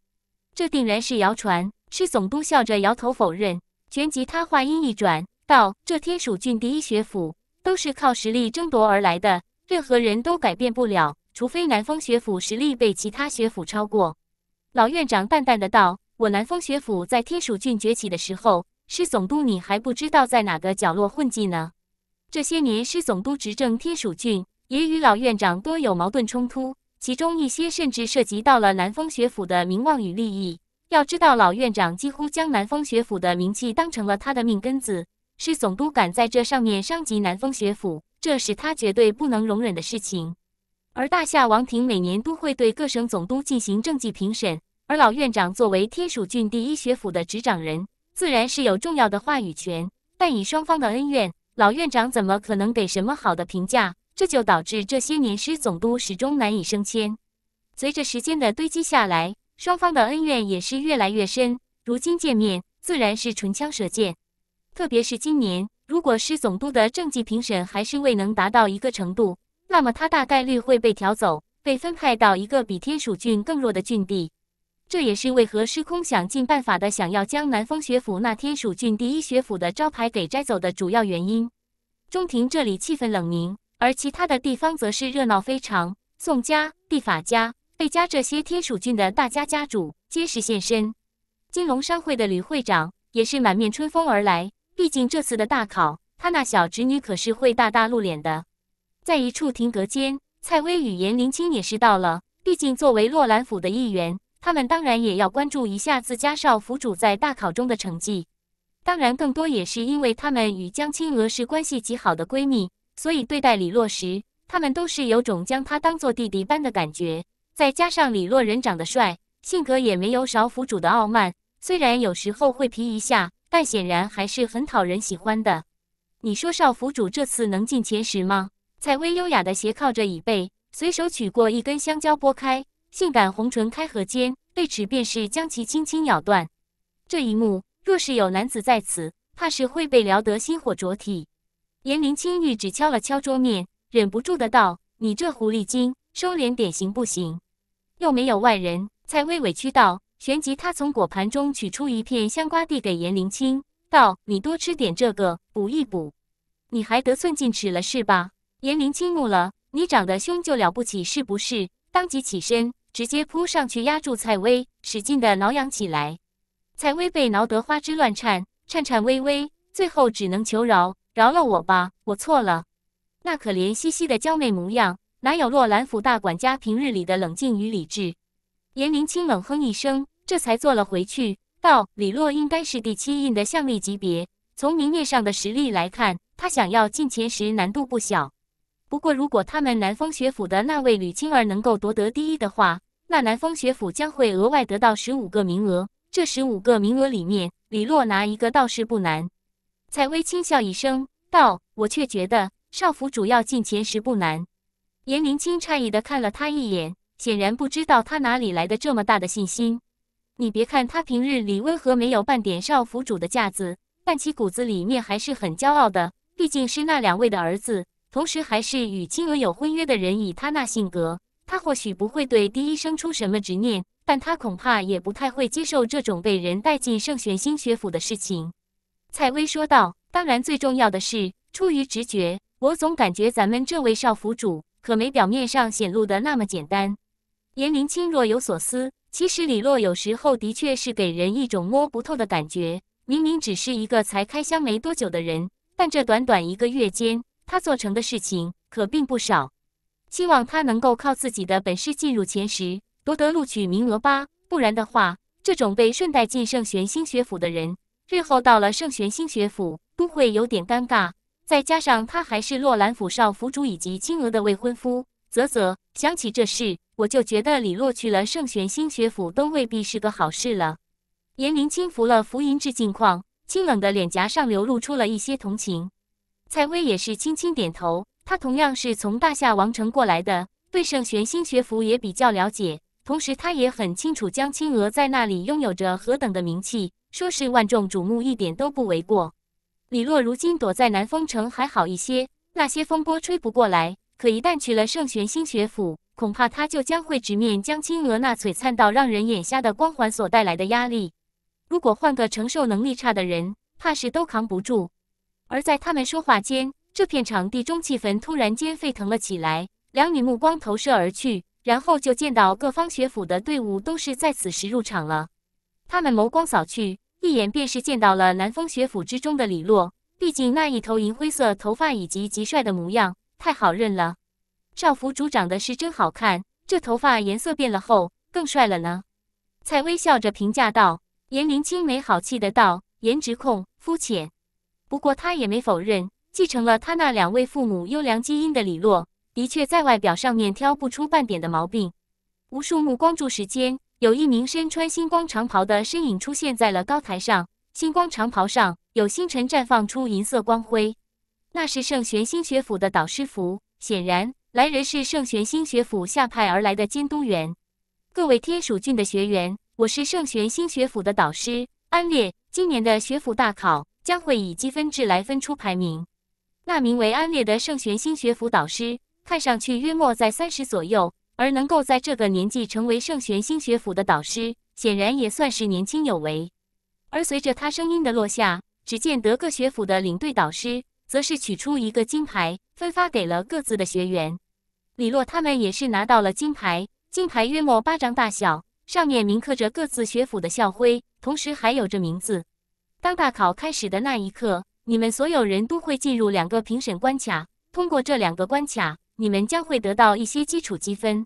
这定然是谣传。师总督笑着摇头否认，旋即他话音一转道：“这天蜀郡第一学府都是靠实力争夺而来的，任何人都改变不了，除非南风学府实力被其他学府超过。”老院长淡淡的道：“我南风学府在天蜀郡崛起的时候，师总督你还不知道在哪个角落混迹呢。这些年师总督执政天蜀郡。”也与老院长多有矛盾冲突，其中一些甚至涉及到了南风学府的名望与利益。要知道，老院长几乎将南风学府的名气当成了他的命根子，是总督敢在这上面伤及南风学府，这是他绝对不能容忍的事情。而大夏王庭每年都会对各省总督进行政绩评审，而老院长作为天蜀郡第一学府的执掌人，自然是有重要的话语权。但以双方的恩怨，老院长怎么可能给什么好的评价？这就导致这些年师总督始终难以升迁。随着时间的堆积下来，双方的恩怨也是越来越深。如今见面，自然是唇枪舌剑。特别是今年，如果师总督的政绩评审还是未能达到一个程度，那么他大概率会被调走，被分派到一个比天蜀郡更弱的郡地。这也是为何师空想尽办法的想要将南风学府那天蜀郡第一学府的招牌给摘走的主要原因。中庭这里气氛冷凝。而其他的地方则是热闹非常，宋家、地法家、贝家这些天蜀郡的大家家主皆是现身，金龙商会的吕会长也是满面春风而来。毕竟这次的大考，他那小侄女可是会大大露脸的。在一处亭阁间，蔡威与颜林清也是到了。毕竟作为洛兰府的一员，他们当然也要关注一下自家少府主在大考中的成绩。当然，更多也是因为他们与江青娥是关系极好的闺蜜。所以对待李洛时，他们都是有种将他当做弟弟般的感觉。再加上李洛人长得帅，性格也没有少府主的傲慢，虽然有时候会皮一下，但显然还是很讨人喜欢的。你说少府主这次能进前十吗？采薇优雅的斜靠着椅背，随手取过一根香蕉，剥开，性感红唇开合间，贝齿便是将其轻轻咬断。这一幕若是有男子在此，怕是会被撩得心火灼体。严凌青玉只敲了敲桌面，忍不住的道：“你这狐狸精，收敛点行不行？又没有外人。”蔡薇委屈道。旋即，他从果盘中取出一片香瓜，递给严灵青，道：“你多吃点这个，补一补。”你还得寸进尺了是吧？严灵青怒了：“你长得凶就了不起是不是？”当即起身，直接扑上去压住蔡薇，使劲的挠痒起来。蔡薇被挠得花枝乱颤，颤颤巍巍，最后只能求饶。饶了我吧，我错了。那可怜兮兮的娇媚模样，哪有洛兰府大管家平日里的冷静与理智？颜宁清冷哼一声，这才坐了回去，道：“李洛应该是第七印的相力级别。从明面上的实力来看，他想要进前十难度不小。不过，如果他们南风学府的那位吕青儿能够夺得第一的话，那南风学府将会额外得到十五个名额。这十五个名额里面，李洛拿一个倒是不难。”蔡薇轻笑一声道：“我却觉得少府主要进前十不难。”颜明清诧异的看了他一眼，显然不知道他哪里来的这么大的信心。你别看他平日里温和，没有半点少府主的架子，但其骨子里面还是很骄傲的。毕竟是那两位的儿子，同时还是与青娥有婚约的人。以他那性格，他或许不会对第一生出什么执念，但他恐怕也不太会接受这种被人带进圣玄星学府的事情。蔡薇说道：“当然，最重要的是出于直觉，我总感觉咱们这位少府主可没表面上显露的那么简单。”颜林清若有所思。其实李洛有时候的确是给人一种摸不透的感觉。明明只是一个才开箱没多久的人，但这短短一个月间，他做成的事情可并不少。希望他能够靠自己的本事进入前十，夺得录取名额吧。不然的话，这种被顺带进圣玄星学府的人……日后到了圣玄星学府，都会有点尴尬。再加上他还是洛兰府少府主以及青娥的未婚夫，啧啧，想起这事，我就觉得李洛去了圣玄星学府都未必是个好事了。严明清扶了浮云志近况，清冷的脸颊上流露出了一些同情。蔡薇也是轻轻点头，她同样是从大夏王城过来的，对圣玄星学府也比较了解，同时他也很清楚江青娥在那里拥有着何等的名气。说是万众瞩目，一点都不为过。李洛如今躲在南风城还好一些，那些风波吹不过来。可一旦去了圣玄星学府，恐怕他就将会直面江青娥那璀璨到让人眼瞎的光环所带来的压力。如果换个承受能力差的人，怕是都扛不住。而在他们说话间，这片场地中气氛突然间沸腾了起来。两女目光投射而去，然后就见到各方学府的队伍都是在此时入场了。他们眸光扫去，一眼便是见到了南风学府之中的李洛。毕竟那一头银灰色头发以及极帅的模样太好认了。少府主长得是真好看，这头发颜色变了后更帅了呢。蔡微笑着评价道。颜明青没好气的道：“颜值控，肤浅。”不过他也没否认，继承了他那两位父母优良基因的李洛，的确在外表上面挑不出半点的毛病。无数目光注视间。有一名身穿星光长袍的身影出现在了高台上，星光长袍上有星辰绽放出银色光辉，那是圣玄星学府的导师服。显然，来人是圣玄星学府下派而来的监督员。各位天蜀郡的学员，我是圣玄星学府的导师安烈。今年的学府大考将会以积分制来分出排名。那名为安烈的圣玄星学府导师，看上去约莫在三十左右。而能够在这个年纪成为圣玄星学府的导师，显然也算是年轻有为。而随着他声音的落下，只见德克学府的领队导师则是取出一个金牌，分发给了各自的学员。李洛他们也是拿到了金牌，金牌约莫巴掌大小，上面铭刻着各自学府的校徽，同时还有着名字。当大考开始的那一刻，你们所有人都会进入两个评审关卡，通过这两个关卡。你们将会得到一些基础积分。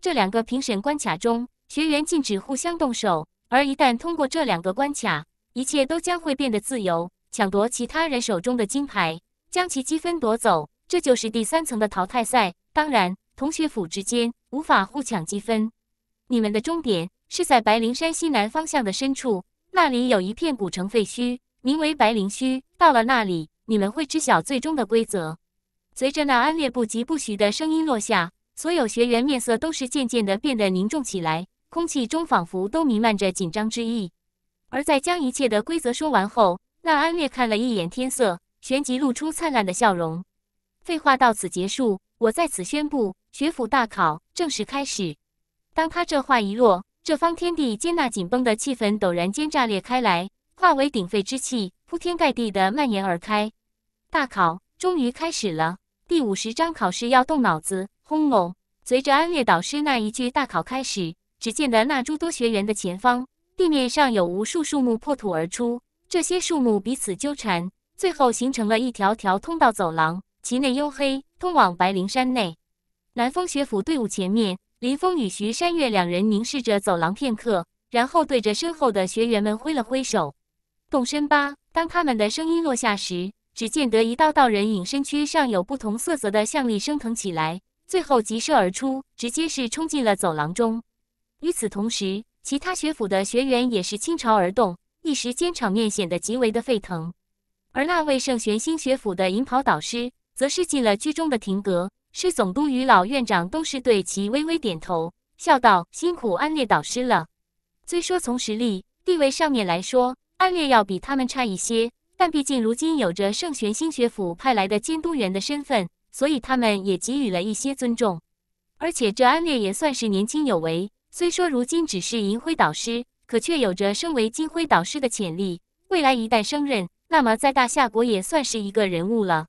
这两个评审关卡中，学员禁止互相动手。而一旦通过这两个关卡，一切都将会变得自由，抢夺其他人手中的金牌，将其积分夺走。这就是第三层的淘汰赛。当然，同学府之间无法互抢积分。你们的终点是在白灵山西南方向的深处，那里有一片古城废墟，名为白灵墟。到了那里，你们会知晓最终的规则。随着那安略不疾不徐的声音落下，所有学员面色都是渐渐的变得凝重起来，空气中仿佛都弥漫着紧张之意。而在将一切的规则说完后，那安略看了一眼天色，旋即露出灿烂的笑容。废话到此结束，我在此宣布，学府大考正式开始。当他这话一落，这方天地间那紧绷的气氛陡然间炸裂开来，化为鼎沸之气，铺天盖地的蔓延而开。大考终于开始了。第五十章考试要动脑子。轰隆！随着安岳导师那一句“大考开始”，只见得那诸多学员的前方地面上有无数树木破土而出，这些树木彼此纠缠，最后形成了一条条通道走廊，其内幽黑，通往白灵山内。南风学府队伍前面，林峰与徐山月两人凝视着走廊片刻，然后对着身后的学员们挥了挥手：“动身吧！”当他们的声音落下时，只见得一道道人影，身躯上有不同色泽的项力升腾起来，最后急射而出，直接是冲进了走廊中。与此同时，其他学府的学员也是倾巢而动，一时间场面显得极为的沸腾。而那位圣玄星学府的银袍导师，则是进了居中的亭阁，是总督与老院长都是对其微微点头，笑道：“辛苦安列导师了。”虽说从实力地位上面来说，安列要比他们差一些。但毕竟如今有着圣玄星学府派来的监督员的身份，所以他们也给予了一些尊重。而且这安烈也算是年轻有为，虽说如今只是银辉导师，可却有着身为金辉导师的潜力。未来一旦升任，那么在大夏国也算是一个人物了。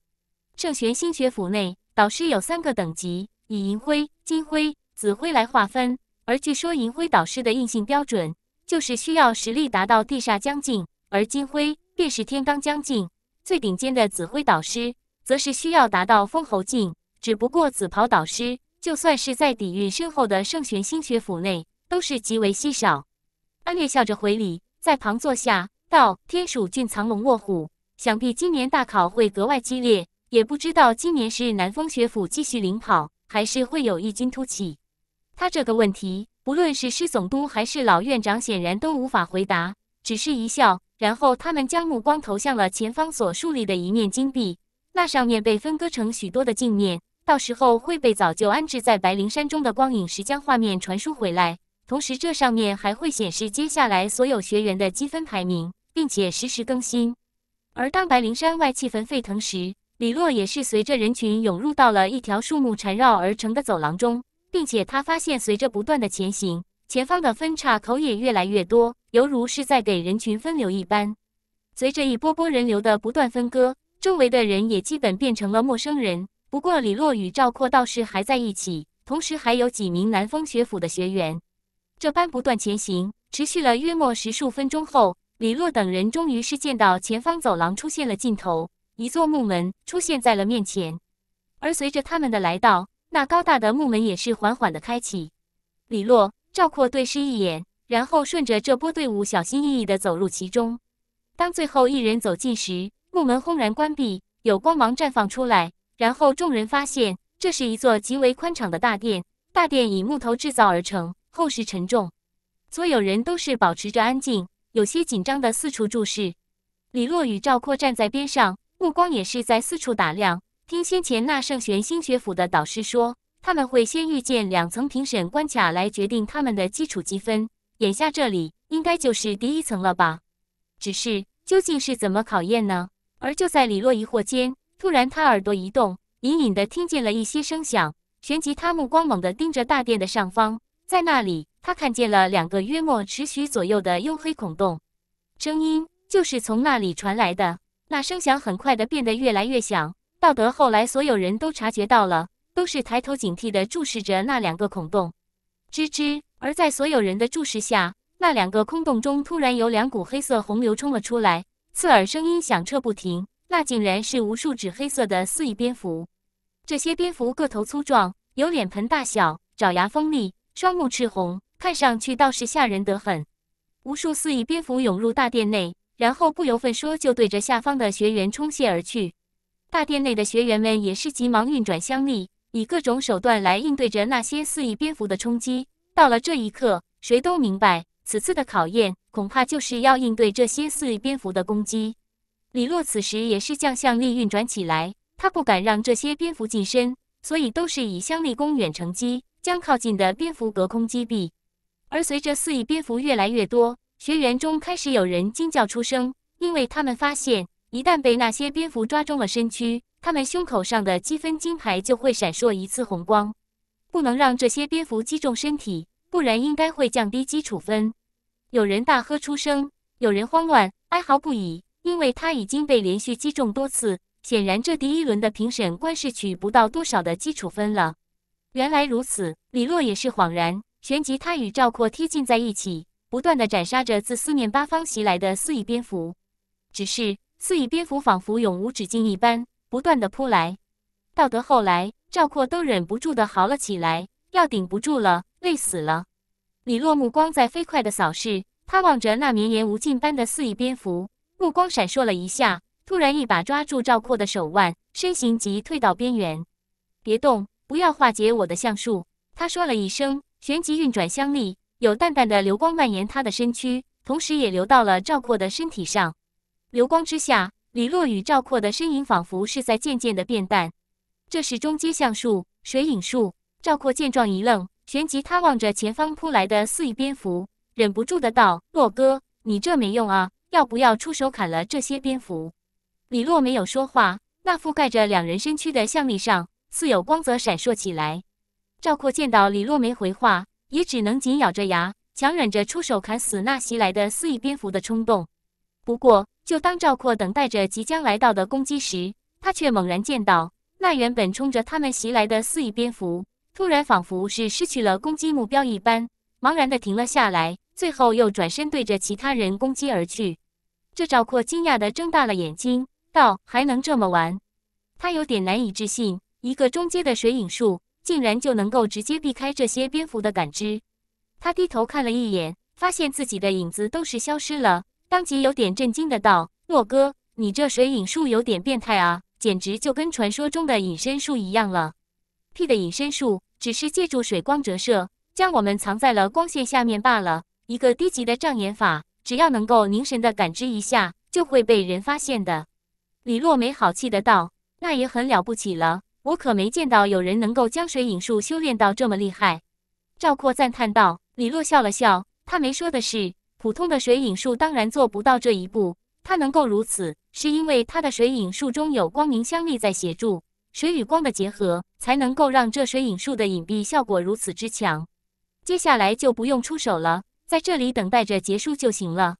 圣玄星学府内，导师有三个等级，以银辉、金辉、紫辉来划分。而据说银辉导师的硬性标准，就是需要实力达到地煞将近，而金辉。便是天罡将境，最顶尖的紫辉导师，则是需要达到封侯境。只不过紫袍导师，就算是在底蕴深厚的圣玄星学府内，都是极为稀少。安略笑着回礼，在旁坐下，道：“天蜀郡藏龙卧虎，想必今年大考会格外激烈。也不知道今年是南风学府继续领跑，还是会有异军突起。”他这个问题，不论是师总督还是老院长，显然都无法回答，只是一笑。然后他们将目光投向了前方所树立的一面金壁，那上面被分割成许多的镜面，到时候会被早就安置在白灵山中的光影石将画面传输回来，同时这上面还会显示接下来所有学员的积分排名，并且实时更新。而当白灵山外气氛沸腾时，李洛也是随着人群涌入到了一条树木缠绕而成的走廊中，并且他发现随着不断的前行。前方的分岔口也越来越多，犹如是在给人群分流一般。随着一波波人流的不断分割，周围的人也基本变成了陌生人。不过李洛与赵括倒是还在一起，同时还有几名南风学府的学员。这般不断前行，持续了约莫十数分钟后，李洛等人终于是见到前方走廊出现了尽头，一座木门出现在了面前。而随着他们的来到，那高大的木门也是缓缓的开启。李洛。赵括对视一眼，然后顺着这波队伍小心翼翼地走入其中。当最后一人走近时，木门轰然关闭，有光芒绽放出来。然后众人发现，这是一座极为宽敞的大殿。大殿以木头制造而成，厚实沉重。所有人都是保持着安静，有些紧张地四处注视。李洛与赵括站在边上，目光也是在四处打量。听先前那圣玄心学府的导师说。他们会先预见两层评审关卡来决定他们的基础积分，眼下这里应该就是第一层了吧？只是究竟是怎么考验呢？而就在李洛疑惑间，突然他耳朵一动，隐隐的听见了一些声响。旋即他目光猛地盯着大殿的上方，在那里他看见了两个约莫尺许左右的黝黑孔洞，声音就是从那里传来的。那声响很快的变得越来越响，到得后来所有人都察觉到了。都是抬头警惕地注视着那两个孔洞，吱吱。而在所有人的注视下，那两个空洞中突然有两股黑色洪流冲了出来，刺耳声音响彻不停。那竟然是无数只黑色的四翼蝙蝠。这些蝙蝠个头粗壮，有脸盆大小，爪牙锋利，双目赤红，看上去倒是吓人得很。无数四翼蝙蝠涌入大殿内，然后不由分说就对着下方的学员冲泻而去。大殿内的学员们也是急忙运转香力。以各种手段来应对着那些四翼蝙蝠的冲击。到了这一刻，谁都明白，此次的考验恐怕就是要应对这些四翼蝙蝠的攻击。李洛此时也是将向力运转起来，他不敢让这些蝙蝠近身，所以都是以相力攻远程击，将靠近的蝙蝠隔空击毙。而随着四翼蝙蝠越来越多，学员中开始有人惊叫出声，因为他们发现。一旦被那些蝙蝠抓中了身躯，他们胸口上的积分金牌就会闪烁一次红光。不能让这些蝙蝠击中身体，不然应该会降低基础分。有人大喝出声，有人慌乱哀嚎不已，因为他已经被连续击中多次。显然，这第一轮的评审官是取不到多少的基础分了。原来如此，李洛也是恍然。旋即，他与赵括贴近在一起，不断的斩杀着自四面八方袭来的肆意蝙蝠。只是。四翼蝙蝠仿佛永无止境一般，不断的扑来。到得后来，赵括都忍不住的嚎了起来，要顶不住了，累死了。李洛目光在飞快的扫视，他望着那绵延无尽般的四翼蝙蝠，目光闪烁了一下，突然一把抓住赵括的手腕，身形急退到边缘。别动，不要化解我的相术。他说了一声，旋即运转香力，有淡淡的流光蔓延他的身躯，同时也流到了赵括的身体上。流光之下，李洛与赵括的身影仿佛是在渐渐的变淡。这是中阶橡树水影树，赵括见状一愣，旋即他望着前方扑来的四翼蝙蝠，忍不住的道：“洛哥，你这没用啊，要不要出手砍了这些蝙蝠？”李洛没有说话，那覆盖着两人身躯的橡力上似有光泽闪烁起来。赵括见到李洛没回话，也只能紧咬着牙，强忍着出手砍死那袭来的四翼蝙蝠的冲动。不过。就当赵括等待着即将来到的攻击时，他却猛然见到那原本冲着他们袭来的四翼蝙蝠，突然仿佛是失去了攻击目标一般，茫然地停了下来，最后又转身对着其他人攻击而去。这赵括惊讶地睁大了眼睛，道：“还能这么玩？”他有点难以置信，一个中阶的水影术竟然就能够直接避开这些蝙蝠的感知。他低头看了一眼，发现自己的影子都是消失了。当即有点震惊的道：“诺哥，你这水影术有点变态啊，简直就跟传说中的隐身术一样了。”“屁的隐身术，只是借助水光折射，将我们藏在了光线下面罢了，一个低级的障眼法，只要能够凝神的感知一下，就会被人发现的。”李洛没好气的道：“那也很了不起了，我可没见到有人能够将水影术修炼到这么厉害。”赵括赞叹道。李洛笑了笑，他没说的是。普通的水影术当然做不到这一步，他能够如此，是因为他的水影术中有光明相力在协助，水与光的结合才能够让这水影术的隐蔽效果如此之强。接下来就不用出手了，在这里等待着结束就行了。”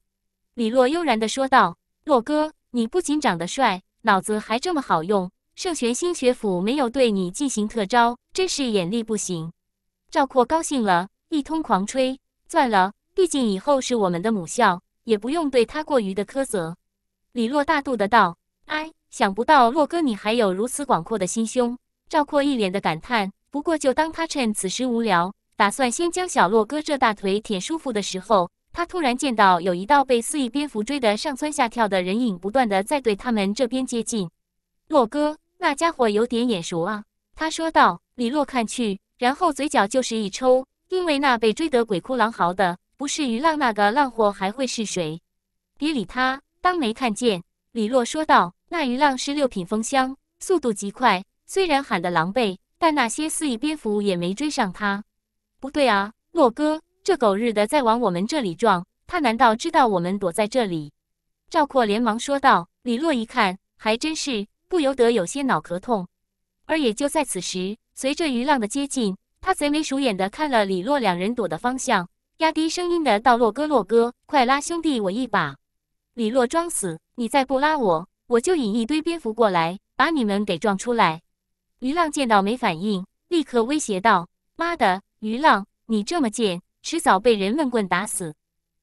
李洛悠然地说道。“洛哥，你不仅长得帅，脑子还这么好用，圣玄星学府没有对你进行特招，真是眼力不行。”赵括高兴了一通狂吹，算了。毕竟以后是我们的母校，也不用对他过于的苛责。李洛大度的道：“哎，想不到洛哥你还有如此广阔的心胸。”赵括一脸的感叹。不过就当他趁此时无聊，打算先将小洛哥这大腿舔舒服的时候，他突然见到有一道被肆意蝙蝠追得上蹿下跳的人影，不断的在对他们这边接近。洛哥，那家伙有点眼熟啊，他说道。李洛看去，然后嘴角就是一抽，因为那被追得鬼哭狼嚎的。不是鱼浪那个浪货，还会是谁？别理他，当没看见。李洛说道：“那鱼浪是六品风香，速度极快。虽然喊得狼狈，但那些肆意蝙蝠也没追上他。不对啊，洛哥，这狗日的在往我们这里撞，他难道知道我们躲在这里？”赵括连忙说道。李洛一看，还真是，不由得有些脑壳痛。而也就在此时，随着于浪的接近，他贼眉鼠眼的看了李洛两人躲的方向。压低声音的道：“洛哥，洛哥，快拉兄弟我一把！李洛装死，你再不拉我，我就引一堆蝙蝠过来，把你们给撞出来。”于浪见到没反应，立刻威胁道：“妈的，于浪，你这么贱，迟早被人闷棍打死！”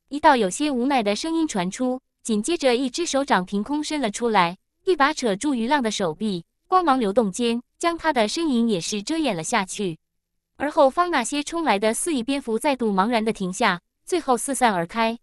一道有些无奈的声音传出，紧接着一只手掌凭空伸了出来，一把扯住于浪的手臂，光芒流动间，将他的身影也是遮掩了下去。而后方那些冲来的四翼蝙蝠再度茫然地停下，最后四散而开。